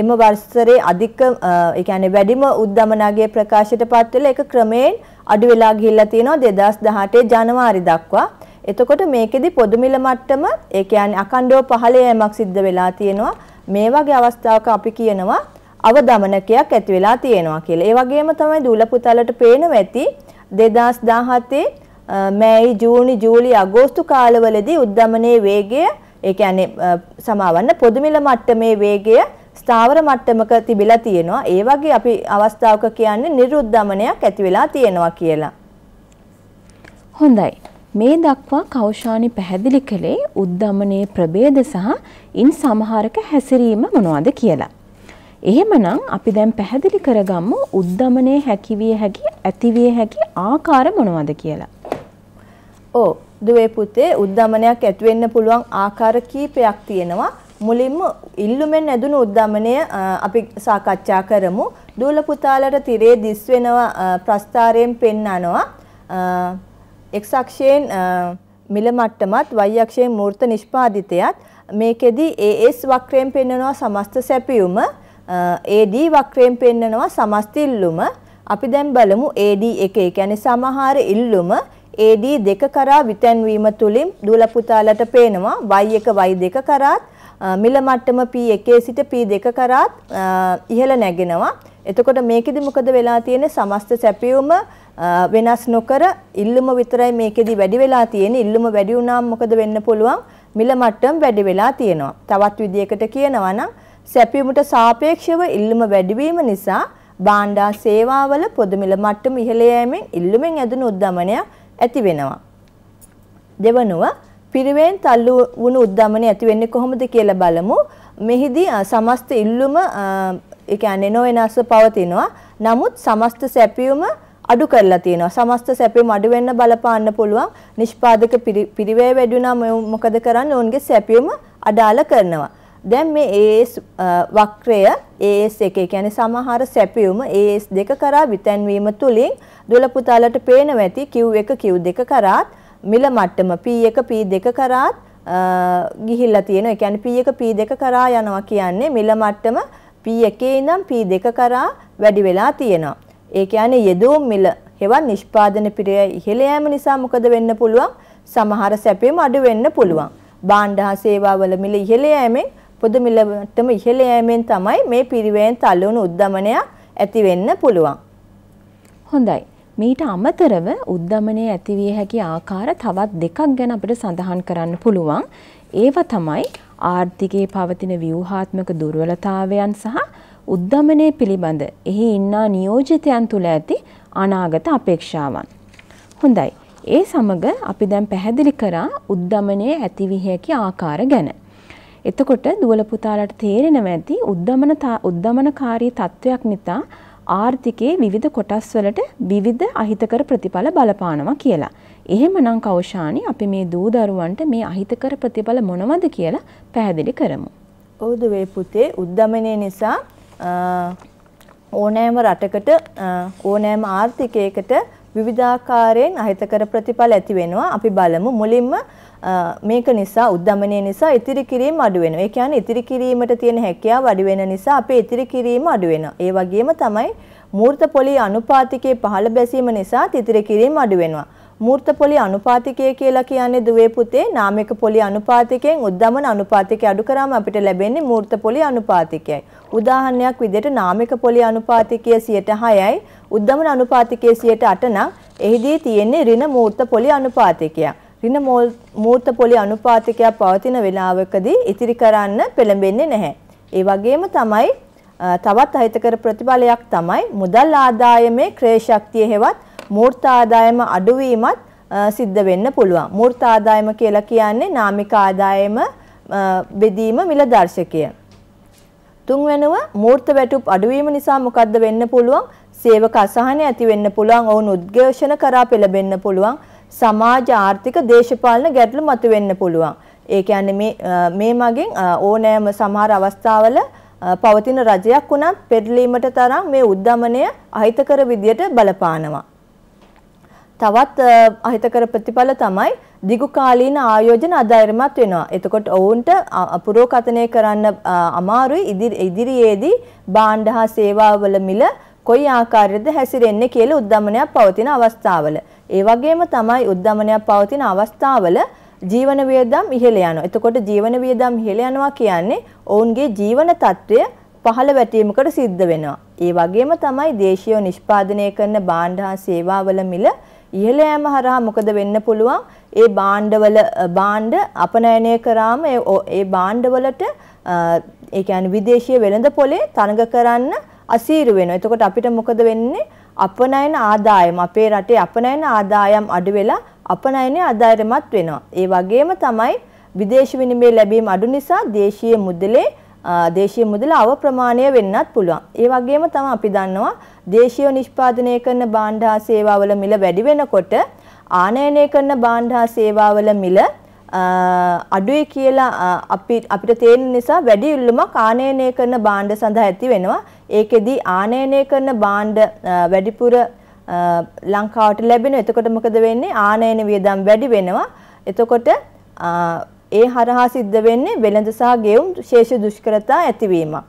එම වසරේ අධික ඒ කියන්නේ වැඩිම උද්දමනගේ ප්‍රකාශයටපත් වෙලා ඒක ක්‍රමයෙන් අඩු වෙලා ගිහිල්ලා තියෙනවා 2018 ජනවාරි දක්වා. එතකොට මේකෙදි පොදු මිල මට්ටම ඒ කියන්නේ අකණ්ඩව පහළ යෑමක් සිද්ධ වෙලා තියෙනවා. මේ වගේ අවස්ථාවක අපි කියනවා අවදමනකයක් ඇති වෙලා තියෙනවා කියලා. ඒ වගේම තමයි දූල පුතාලට පේනවා ඇති 2017 මෑයි ජූනි ජූලි අගෝස්තු කාලවලදී උද්දමනයේ වේගය ඒ කියන්නේ සමාවන්න පොදු මිල මට්ටමේ වේගය ස්ථාවර මට්ටමක තිබිලා තියෙනවා. ඒ වගේ අපි අවස්ථාවක කියන්නේ නිරුද්ධමනයක් ඇති වෙලා තියෙනවා කියලා. හොඳයි. මේ දක්වා කෞෂානි පැහැදිලි කළේ උද්දමනයේ ප්‍රභේද සහ ඉන් සමහරක හැසිරීම මොනවාද කියලා. එහෙමනම් අපි දැන් පැහැදිලි කරගමු උද්දමනයේ හැකිවිය හැකි ඇතිවිය හැකි ආකාර මොනවාද කියලා. ඕ දුවේ පුතේ උද්දමනයක් ඇති වෙන්න පුළුවන් ආකාර කීපයක් තියෙනවා. මුලින්ම ඉල්ලුමෙන් ඇදුණු උද්දමනය අපි සාකච්ඡා කරමු. දූල පුතාලට තිරේ දිස් වෙනවා ප්‍රස්ථාරයෙන් පෙන්වනවා. x අක්ෂයෙන් මිල මට්ටමත් y අක්ෂයෙන් මූර්ත නිෂ්පාදිතයත් මේකෙදි AS වක්‍රයෙන් පෙන්වනවා සමස්ත සැපියුම AD වක්‍රයෙන් පෙන්වනවා සමස්ත ඉල්ලුම. අපි දැන් බලමු AD එකේ කියන්නේ සමහර ඉල්ලුම AD දෙක කරා විතැන්වීම තුළින් දූල පුතාලට පේනවා y1 y2 කරාත් මිල මට්ටම P1 සිට P2 කරාත් ඉහළ නැගෙනවා. එතකොට මේකෙදි මොකද වෙලා තියෙන්නේ සමස්ත සැපියුම වෙනස් නොකර ඉල්ලුම විතරයි මේකෙදි වැඩි වෙලා තියෙන්නේ ඉල්ලුම වැඩි වුණාම මොකද වෙන්න පුළුවන් මිල මට්ටම් වැඩි වෙලා තියෙනවා තවත් විදියකට කියනවා නම් සැපියුමට සාපේක්ෂව ඉල්ලුම වැඩිවීම නිසා බාණ්ඩා සේවාවල පොදු මිල මට්ටම ඉහළ යෑමෙන් ඉල්ලුමෙන් ඇති උද්දමනයක් ඇති වෙනවා. දෙවනුව පිරිවෙන් තල්ලු වුණු උද්දමනය ඇති වෙන්නේ කොහොමද කියලා බලමු. මෙහිදී සමස්ත ඉල්ලුම ඒ කියන්නේ නොවෙනස්ව පවතිනවා. නමුත් සමස්ත සැපියුම අඩු කරලා තියෙනවා. සමස්ත සැපියුම අඩු වෙන්න බලපාන්න පුළුවන්. නිෂ්පාදක පිරිවේ වැඩි වුණාම මොකද කරන්නේ? ඔවුන්ගේ සැපියුම අඩාල කරනවා. දැන් මේ ඒ වක්‍රය AS1 කියන්නේ සමහර සැපියුම AS2 කරා විතැන්වීම තුලින් දුලපුතාලට පේනවා ඇති Q1 Q2 කරාත් මිල මට්ටම P1 P2 කරාත් ගිහිල්ලා තියෙනවා. ඒ කියන්නේ P1 P2 කරා යනවා කියන්නේ මිල මට්ටම P1 ඉඳන් P2 කරා වැඩි වෙලා තියෙනවා. ඒ කියන්නේ යෙදූම් මිල හෙවත් නිෂ්පාදන පිරිය ඉහළ යෑම නිසා මොකද වෙන්න පුළුවන්? සමහර සැපයීම් අඩු වෙන්න පුළුවන්. භාණ්ඩ හා සේවාවල මිල ඉහළ යෑමෙන් පොදු මිලටම ඉහළ යෑමෙන් තමයි මේ පිරිවෙන් තලවුණු උද්දමනයක් ඇති වෙන්න පුළුවන්. හොඳයි. මීට අමතරව උද්දමනයේ ඇතිවිය හැකි ආකාර තවත් දෙකක් ගැන අපිට සඳහන් කරන්න පුළුවන්. ඒවා තමයි ආර්ථිකයේ පවතින ව්‍යුහාත්මක දුර්වලතාවයන් සහ උද්දමනය පිළිබඳ එහි ඉන්නා නියෝජිතයන් තුළ ඇති අනාගත අපේක්ෂාවන්. හොඳයි. ඒ සමග අපි දැන් පැහැදිලි කරා උද්දමනයේ ඇතිවිය හැකි ආකාර ගැන. එතකොට දුවල පුතාලාට තේරෙනව ඇති උද්දමන උද්දමනකාරී තත්වයක් නිසා ආර්ථිකයේ විවිධ කොටස් වලට විවිධ අහිතකර ප්‍රතිඵල බලපානවා කියලා. එහෙමනම් කෞෂානි අපි මේ දූ දරුවන්ට මේ අහිතකර ප්‍රතිඵල මොනවද කියලා පැහැදිලි කරමු. ඔව් දුවේ පුතේ උද්දමනය නිසා ඕනෑම රටකට ඕනෑම ආර්ථිකයකට විවිධාකාරයෙන් අහිතකර ප්‍රතිඵල ඇති වෙනවා. අපි බලමු මුලින්ම මේක නිසා උද්දමනය නිසා ඉතිරි කිරීම අඩු වෙනවා. ඒ කියන්නේ ඉතිරි කිරීමට තියෙන හැකියාව අඩු වෙන නිසා අපේ ඉතිරි කිරීම අඩු වෙනවා. ඒ වගේම තමයි මූර්ත පොලී අනුපාතිකයේ පහළ බැසීම නිසා ඉතිරි කිරීම අඩු වෙනවා. මූර්ත පොලි අනුපාතිකය කියලා කියන්නේ දුවේ පුතේ නාමික පොලි අනුපාතිකයෙන් උද්දමන අනුපාතිකය අඩු කරාම අපිට ලැබෙන්නේ මූර්ත පොලි අනුපාතිකයයි. උදාහරණයක් විදිහට නාමික පොලි අනුපාතිකය 106යි උද්දමන අනුපාතිකය 108 නම් එහිදී තියෙන්නේ ඍණ මූර්ත පොලි අනුපාතිකයක්. ඍණ මූර්ත පොලි අනුපාතිකයක් පවතින වෙලාවකදී ඉතිරි කරන්න පෙළඹෙන්නේ නැහැ. ඒ වගේම තමයි තවත් අහිතකර ප්‍රතිඵලයක් තමයි මුදල් ආදායමේ ක්‍රය ශක්තිය හෙවත් මූර්ත ආදායම අඩුවීමත් සිද්ධ වෙන්න පුළුවන්. මූර්ත ආදායම කියලා කියන්නේ නාමික ආදායම බෙදීම මිලදර්ශකය. තුන්වෙනුව මූර්ත වැටුප් අඩුවීම නිසා මොකද්ද වෙන්න පුළුවන්? සේවක අසහනය ඇති වෙන්න පුළුවන්. ඔවුන් උද්ඝෝෂණ කරා පෙළඹෙන්න පුළුවන්. සමාජ ආර්ථික දේශපාලන ගැටලු මතුවෙන්න පුළුවන්. ඒ කියන්නේ මේ මේ මගෙන් ඕනෑම සමහර අවස්ථාවල පවතින රජයක් වුණත් පෙරලීමට තරම් මේ උද්දමනය අහිතකර විදියට බලපානවා. තවත් අහිතකර ප්‍රතිඵල තමයි දිගුකාලීන ආයෝජන අධෛර්යමත් වෙනවා. එතකොට ඔවුන්ට අපුරෝකතනය කරන්න අමාරුයි ඉදිරියේදී බාණ්ඩ හා සේවාවල මිල කොයි ආකාරයකද හැසිරෙන්නේ කියලා උද්දමනයක් පවතින අවස්ථාවල. ඒ වගේම තමයි උද්දමනයක් පවතින අවස්ථාවල ජීවන වියදම් ඉහළ යනවා. එතකොට ජීවන වියදම් ඉහළ යනවා කියන්නේ ඔවුන්ගේ ජීවන තත්ත්වය පහළ වැටීමකට සිද්ධ වෙනවා. ඒ වගේම තමයි දේශීය නිෂ්පාදනය කරන බාණ්ඩ හා සේවාවල මිල ඉහළ යෑම හරහා මොකද වෙන්න පුළුවන්? ඒ භාණ්ඩවල භාණ්ඩ අපනයනය කරාම ඒ භාණ්ඩවලට ඒ කියන්නේ විදේශීය වෙළඳ පොලේ තරඟ කරන්න අසීරු වෙනවා. එතකොට අපිට මොකද වෙන්නේ? අපනයන ආදායම අපේ රටේ අපනයන ආදායම් අඩු වෙලා අපනයනයේ ආදායමත් වෙනවා. ඒ වගේම තමයි විදේශ විනිමය ලැබීම අඩු නිසා දේශීය මුදලේ දේශීය මුදල අව ප්‍රමාණය වෙන්නත් පුළුවන්. ඒ වගේම තමයි අපි දන්නවා දේශීය නිෂ්පාදනය කරන භාණ්ඩ හා සේවාවල මිල වැඩි වෙනකොට ආනයනය කරන භාණ්ඩ හා සේවාවල මිල අඩුයි කියලා අපි අපිට තේරෙන නිසා වැඩි ඉල්ලුමක් ආනයනය කරන භාණ්ඩ සඳහා ඇති වෙනවා. ඒකෙදි ආනයනය කරන භාණ්ඩ වැඩිපුර ලංකාවට ලැබෙනවා. එතකොට මොකද වෙන්නේ? ආනයන වියදම් වැඩි වෙනවා. එතකොට ඒ හරහා සිද්ධ වෙන්නේ වෙළඳ සහ ගෙවුම් ශේෂ දුෂ්කරතා ඇතිවීමක්.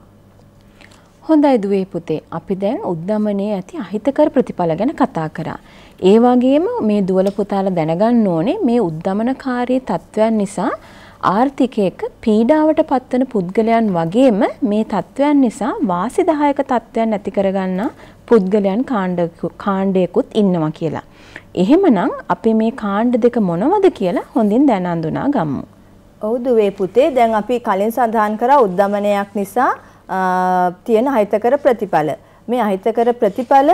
හොඳයි දුවේ පුතේ. අපි දැන් උද්දමනයේ ඇති අහිතකර ප්‍රතිඵල ගැන කතා කරා. ඒ වගේම මේ දුවල පුතාලා දැනගන්න ඕනේ මේ උද්දමනකාරී තත්ත්වයන් නිසා ආර්ථිකයක පීඩාවට පත්වන පුද්ගලයන් වගේම මේ තත්ත්වයන් නිසා වාසිදායක තත්ත්වයන් ඇති කරගන්නා පුද්ගලයන් කාණ්ඩයකුත් ඉන්නවා කියලා. එහෙමනම් අපි මේ කාණ්ඩ දෙක මොනවද කියලා හොඳින් දැන අඳුනා ගමු. ඔව් දුවේ පුතේ දැන් අපි කලින් සඳහන් කරා උද්දමනයක් නිසා තියෙන අහිතකර ප්‍රතිඵල. මේ අහිතකර ප්‍රතිඵල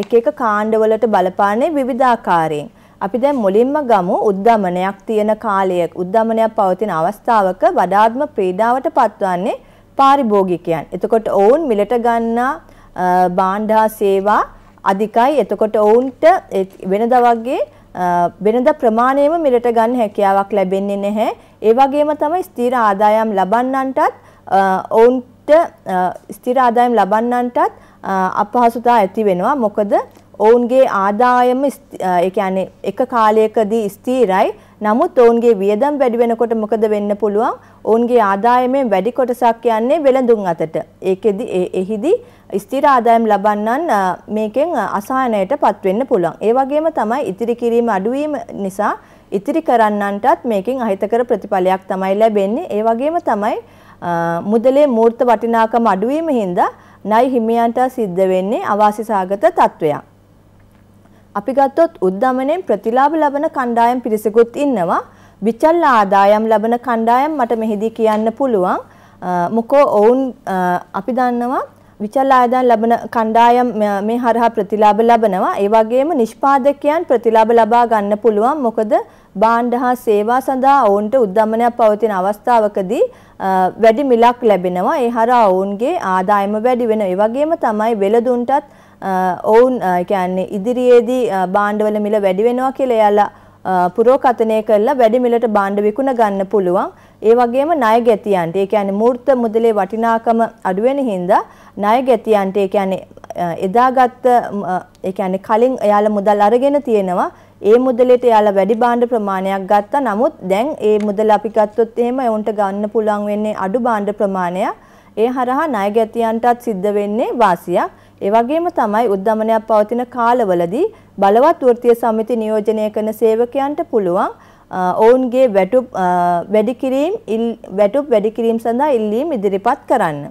එක එක කාණ්ඩවලට බලපාන්නේ විවිධාකාරයෙන්. අපි දැන් මුලින්ම ගමු උද්දමනයක් තියෙන කාලයක උද්දමනයක් පවතින අවස්ථාවක වඩාත්ම ප්‍රීඩාවට පත්වන්නේ පාරිභෝගිකයන්. එතකොට ඔවුන් මිලට ගන්නා බාණ්ඩා සේවා අධිකයි. එතකොට ඔවුන්ට වෙනදා වගේ වෙනදා ප්‍රමාණයම මිලට ගන්න හැකියාවක් ලැබෙන්නේ නැහැ. ඒ වගේම තමයි ස්ථිර ආදායම් ලබන්නන්ටත් ඔවුන් ස්ථිර ආදායම් ලබන්නන්ටත් අපහසුතා ඇති වෙනවා. මොකද ඔවුන්ගේ ආදායම ඒ කියන්නේ එක කාලයකදී ස්ථිරයි. නමුත් ඔවුන්ගේ වියදම් වැඩි වෙනකොට මොකද වෙන්න පුළුවන්? ඔවුන්ගේ ආදායමෙන් වැඩි කොටසක් යන්නේ වෙළඳුන් අතට. ඒකෙදි එහිදි ස්ථිර ආදායම් ලබන්නන් මේකෙන් අසහනයටපත් වෙන්න පුළුවන්. ඒ වගේම තමයි ඉතිරි කිරීම අඩුවීම නිසා ඉතිරි කරන්නන්ටත් මේකෙන් අහිතකර ප්‍රතිඵලයක් තමයි ලැබෙන්නේ. ඒ වගේම තමයි මුදලේ මූර්ත වටිනාකම අඩුවීම හින්දා නයි හිමියන්ට සිද්ධ වෙන්නේ අවාසි සාගත තත්වයක්. අපි ගත්තොත් උද්දමණයෙන් ප්‍රතිලාභ ලබන කණ්ඩායම් පිරිසකුත් ඉන්නවා. විචල් ආදායම් ලබන කණ්ඩායම් මට මෙහිදී කියන්න පුළුවන්. මොකෝ ඔවුන් අපි දන්නවා විචල් ආයතන ලබන කණ්ඩායම් මේ හරහා ප්‍රතිලාභ ලබනවා. ඒ වගේම නිෂ්පාදකයන් ප්‍රතිලාභ ලබා ගන්න පුළුවන්. මොකද භාණ්ඩ හා සේවා සඳහා ඔවුන්ට උද්දමනයක් පවතින අවස්ථාවකදී වැඩි මිලක් ලැබෙනවා. ඒ හරහා ඔවුන්ගේ ආදායම වැඩි වෙනවා. ඒ වගේම තමයි වෙළඳුන්ටත් ඔවුන් කියන්නේ ඉදිරියේදී භාණ්ඩවල මිල වැඩි වෙනවා කියලා එයාලා පුරෝකථනය කරලා වැඩි මිලට භාණ්ඩ විකුණ ගන්න පුළුවන්. ඒ වගේම ණය ගැතියන්ට. ඒ කියන්නේ මූර්ත මුදලේ වටිනාකම අඩු වෙන හින්දා ණය ගැතියන්ට ඒ කියන්නේ එදාගත්ත ඒ කියන්නේ කලින් එයාලා මුදල් අරගෙන තියෙනවා ඒ මුදලට එයාලා වැඩි භාණ්ඩ ප්‍රමාණයක් ගත්තා නමුත් දැන් ඒ මුදල අපි ගත්තොත් එහෙම එවුන්ට ගන්න පුළුවන් වෙන්නේ අඩු භාණ්ඩ ප්‍රමාණයක් ඒ හරහා ණය ගැතියන්ටත් සිද්ධ වෙන්නේ වාසියක් ඒ වගේම තමයි උද්දමනයක් පවතින කාලවලදී බලවත් වෘත්තීය සමිති නියෝජනය කරන සේවකයන්ට පුළුවන් ඔවුන්ගේ වැටුප් වැඩි කිරීම වැටුප් වැඩි කිරීම සඳහා ඉල්ලීම් ඉදිරිපත් කරන්න.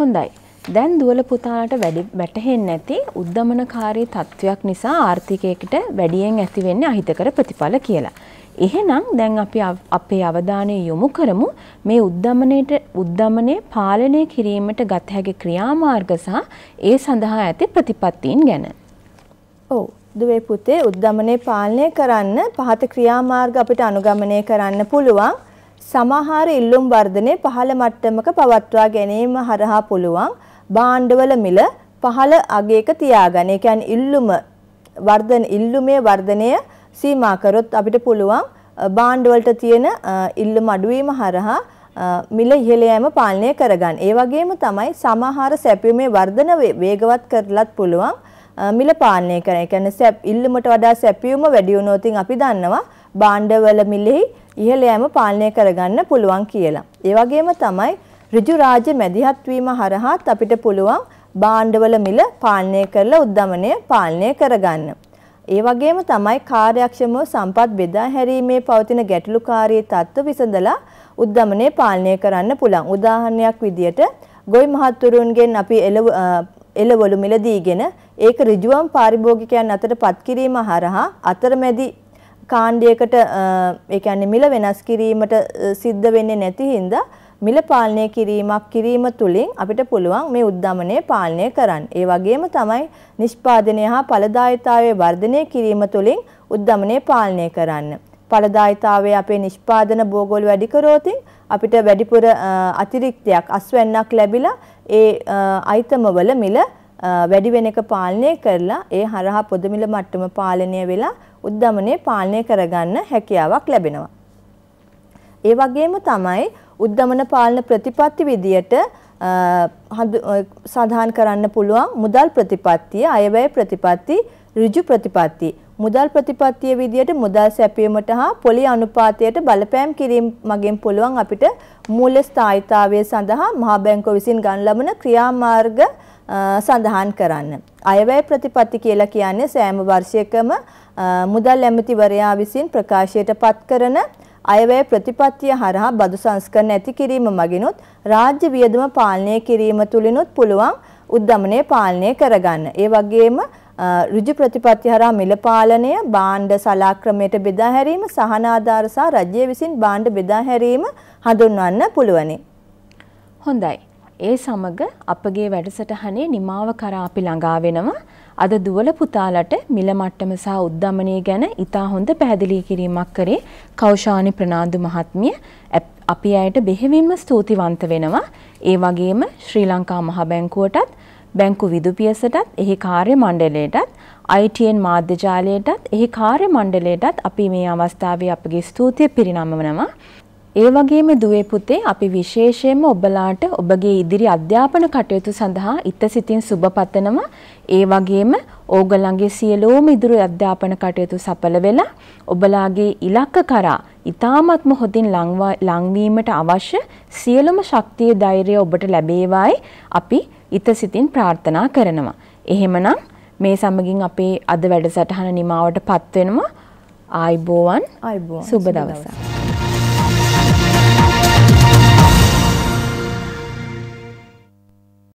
හොඳයි. දැන් දුවල පුතාට වැඩි වැටහෙන්නේ නැති උද්දමනකාරී තත්වයක් නිසා ආර්ථිකයකට වැඩියෙන් ඇති වෙන්නේ අහිතකර ප්‍රතිඵල කියලා. එහෙනම් දැන් අපි අපේ අවධානය යොමු කරමු මේ උද්දමනයේට උද්දමනයේ පාලනය කිරීමට ගත හැකි ක්‍රියාමාර්ග සහ ඒ සඳහා ඇති ප්‍රතිපත්තීන් ගැන. ඔව්. දුවේ පුතේ උද්දමනයේ පාලනය කරන්න පහත ක්‍රියාමාර්ග අපිට අනුගමනය කරන්න පුළුවන්. සමහර ඉල්ලුම් වර්ධනය පහළ මට්ටමක පවත්වා ගැනීම හරහා පුළුවන්. භාණ්ඩවල මිල පහළ අගයක තියාගන්න. ඒ කියන්නේ ඉල්ලුම වර්ධන ඉල්ලුමේ වර්ධනය සීමා කරොත් අපිට පුළුවන් භාණ්ඩ වලට තියෙන ඉල්ලුම අඩුවීම හරහා මිල ඉහළ යෑම පාලනය කරගන්න. ඒ වගේම තමයි සමහර සැපයුමේ වර්ධන වේගවත් කරලත් පුළුවන් මිල පාලනය කරන. ඒ කියන්නේ සැප ඉල්ලුමට වඩා සැපයුම වැඩි වුණොත් අපි දන්නවා භාණ්ඩවල මිලෙහි ඉහළ යෑම පාලනය කරගන්න පුළුවන් කියලා. ඒ වගේම තමයි ඍජු රාජ්‍ය මැදිහත් වීම හරහාත් අපිට පුළුවන් භාණ්ඩවල මිල පාලනය කරලා උද්දමනය පාලනය කරගන්න. ඒ වගේම තමයි කාර්යක්ෂමව සම්පත් බෙදා හැරීමේ පවතින ගැටලුකාරී තත්ත්ව විසඳලා උද්දමනය පාලනය කරන්න පුළුවන්. උදාහරණයක් විදියට ගොවි මහත්තුරුන්ගෙන් අපි එළවලු මිල දීගෙන ඒක ඍජුවම් පාරිභෝගිකයන් අතර පත් කිරීම හරහා අතරමැදි කාණ්ඩයකට ඒ කියන්නේ මිල වෙනස් කිරීමට සිද්ධ වෙන්නේ නැති හින්දා මිල පාලනය කිරීමක් කිරීම තුළින් අපිට පුළුවන් මේ උද්ධමනය පාලනය කරන්න. ඒ වගේම තමයි නිෂ්පාදනය හා පළදායිතාවේ වර්ධනය කිරීම තුළින් උද්ධමනය පාලනය කරන්න. පළදායිතාවේ අපේ නිෂ්පාදන බෝගොල් වැඩි කරෝතින් අපිට වැඩිපුර අතිරික්තයක් අස්වැන්නක් ලැබිලා ඒ අයිතමවල මිල වැඩි වෙන එක පාලනය කරලා ඒ හරහා පොදමිල මට්ටම පාලනය වෙලා උද්ධමනය පාලනය කරගන්න හැකියාවක් ලැබෙනවා. ඒ වගේම තමයි උද්දමන පාලන ප්‍රතිපත්ති විදියට සඳහන් කරන්න පුළුවන් මුදල් ප්‍රතිපත්තිය, අයවැය ප්‍රතිපත්ති, ඍජු ප්‍රතිපත්ති. මුදල් ප්‍රතිපත්තිය විදියට මුදල් සැපයීමට හා පොලි අනුපාතයට බලපෑම් කිරීම මගින් පුළුවන් අපිට මූල්‍ය ස්ථායිතාවය සඳහා මහා බැංකුව විසින් ගන්න ලබන ක්‍රියාමාර්ග සඳහන් කරන්න. අයවැය ප්‍රතිපත්ති කියලා කියන්නේ සෑම වර්ෂයකම මුදල් ඇමතිවරයා විසින් ප්‍රකාශයට පත් කරන අයවැය ප්‍රතිපත්තිය හරහා බදු සංස්කරණ ඇති කිරීම මගිනුත් රාජ්‍ය වියදම පාලනය කිරීම තුලිනුත් පුළුවන් උද්දමනය පාලනය කරගන්න. ඒ වගේම ඍජු ප්‍රතිපත්ති හරහා මිල පාලනය, භාණ්ඩ සලාක්‍රමයට බෙදා හැරීම, සහනාධාර සහ රජය විසින් භාණ්ඩ බෙදා හැරීම හඳුන්වන්න පුළුවනි. හොඳයි. ඒ සමග අපගේ වැඩසටහනේ නිමාව කරා අපි ළඟා වෙනවා. අද දුවල පුතාලට මිල මට්ටම සහ උද්දමනය ගැන ඉතා හොඳ පැහැදිලි කිරීමක් කරේ කෞෂානි ප්‍රනාන්දු මහත්මිය අපි අයට බෙහෙවින්ම ස්තුතිවන්ත වෙනවා. ඒ වගේම ශ්‍රී ලංකා මහ බැංකුවටත් බැංකු විදු පියසටත් එහි කාර්ය මණ්ඩලයටත් ITN මාධ්‍ය ජාලයටත් එහි කාර්ය මණ්ඩලයටත් අපි මේ අවස්ථාවේ අපගේ ස්තුතිය පිරිනමනවා. ඒ වගේම දුවේ පුතේ අපි විශේෂයෙන්ම ඔබලාට ඔබගේ ඉදිරි අධ්‍යාපන කටයුතු සඳහා ඉත සිතින් සුබ පතනවා. ඒ වගේම ඕගලන්ගේ සියලෝම ඉදිරි අධ්‍යාපන කටයුතු සඵල වෙලා ඔබලාගේ ඉලක්ක කරා ඉතාමත්ම හොඳින් ලංවීමට අවශ්‍ය සියලුම ශක්තිය ධෛර්යය ඔබට ලැබේවායි අපි ඉතසිතින් ප්‍රාර්ථනා කරනවා. එහෙමනම් මේ සමගින් අපේ අද වැඩසටහන නිමාවට පත් වෙනවා. ආයිබෝවන් සුබ දවසක්.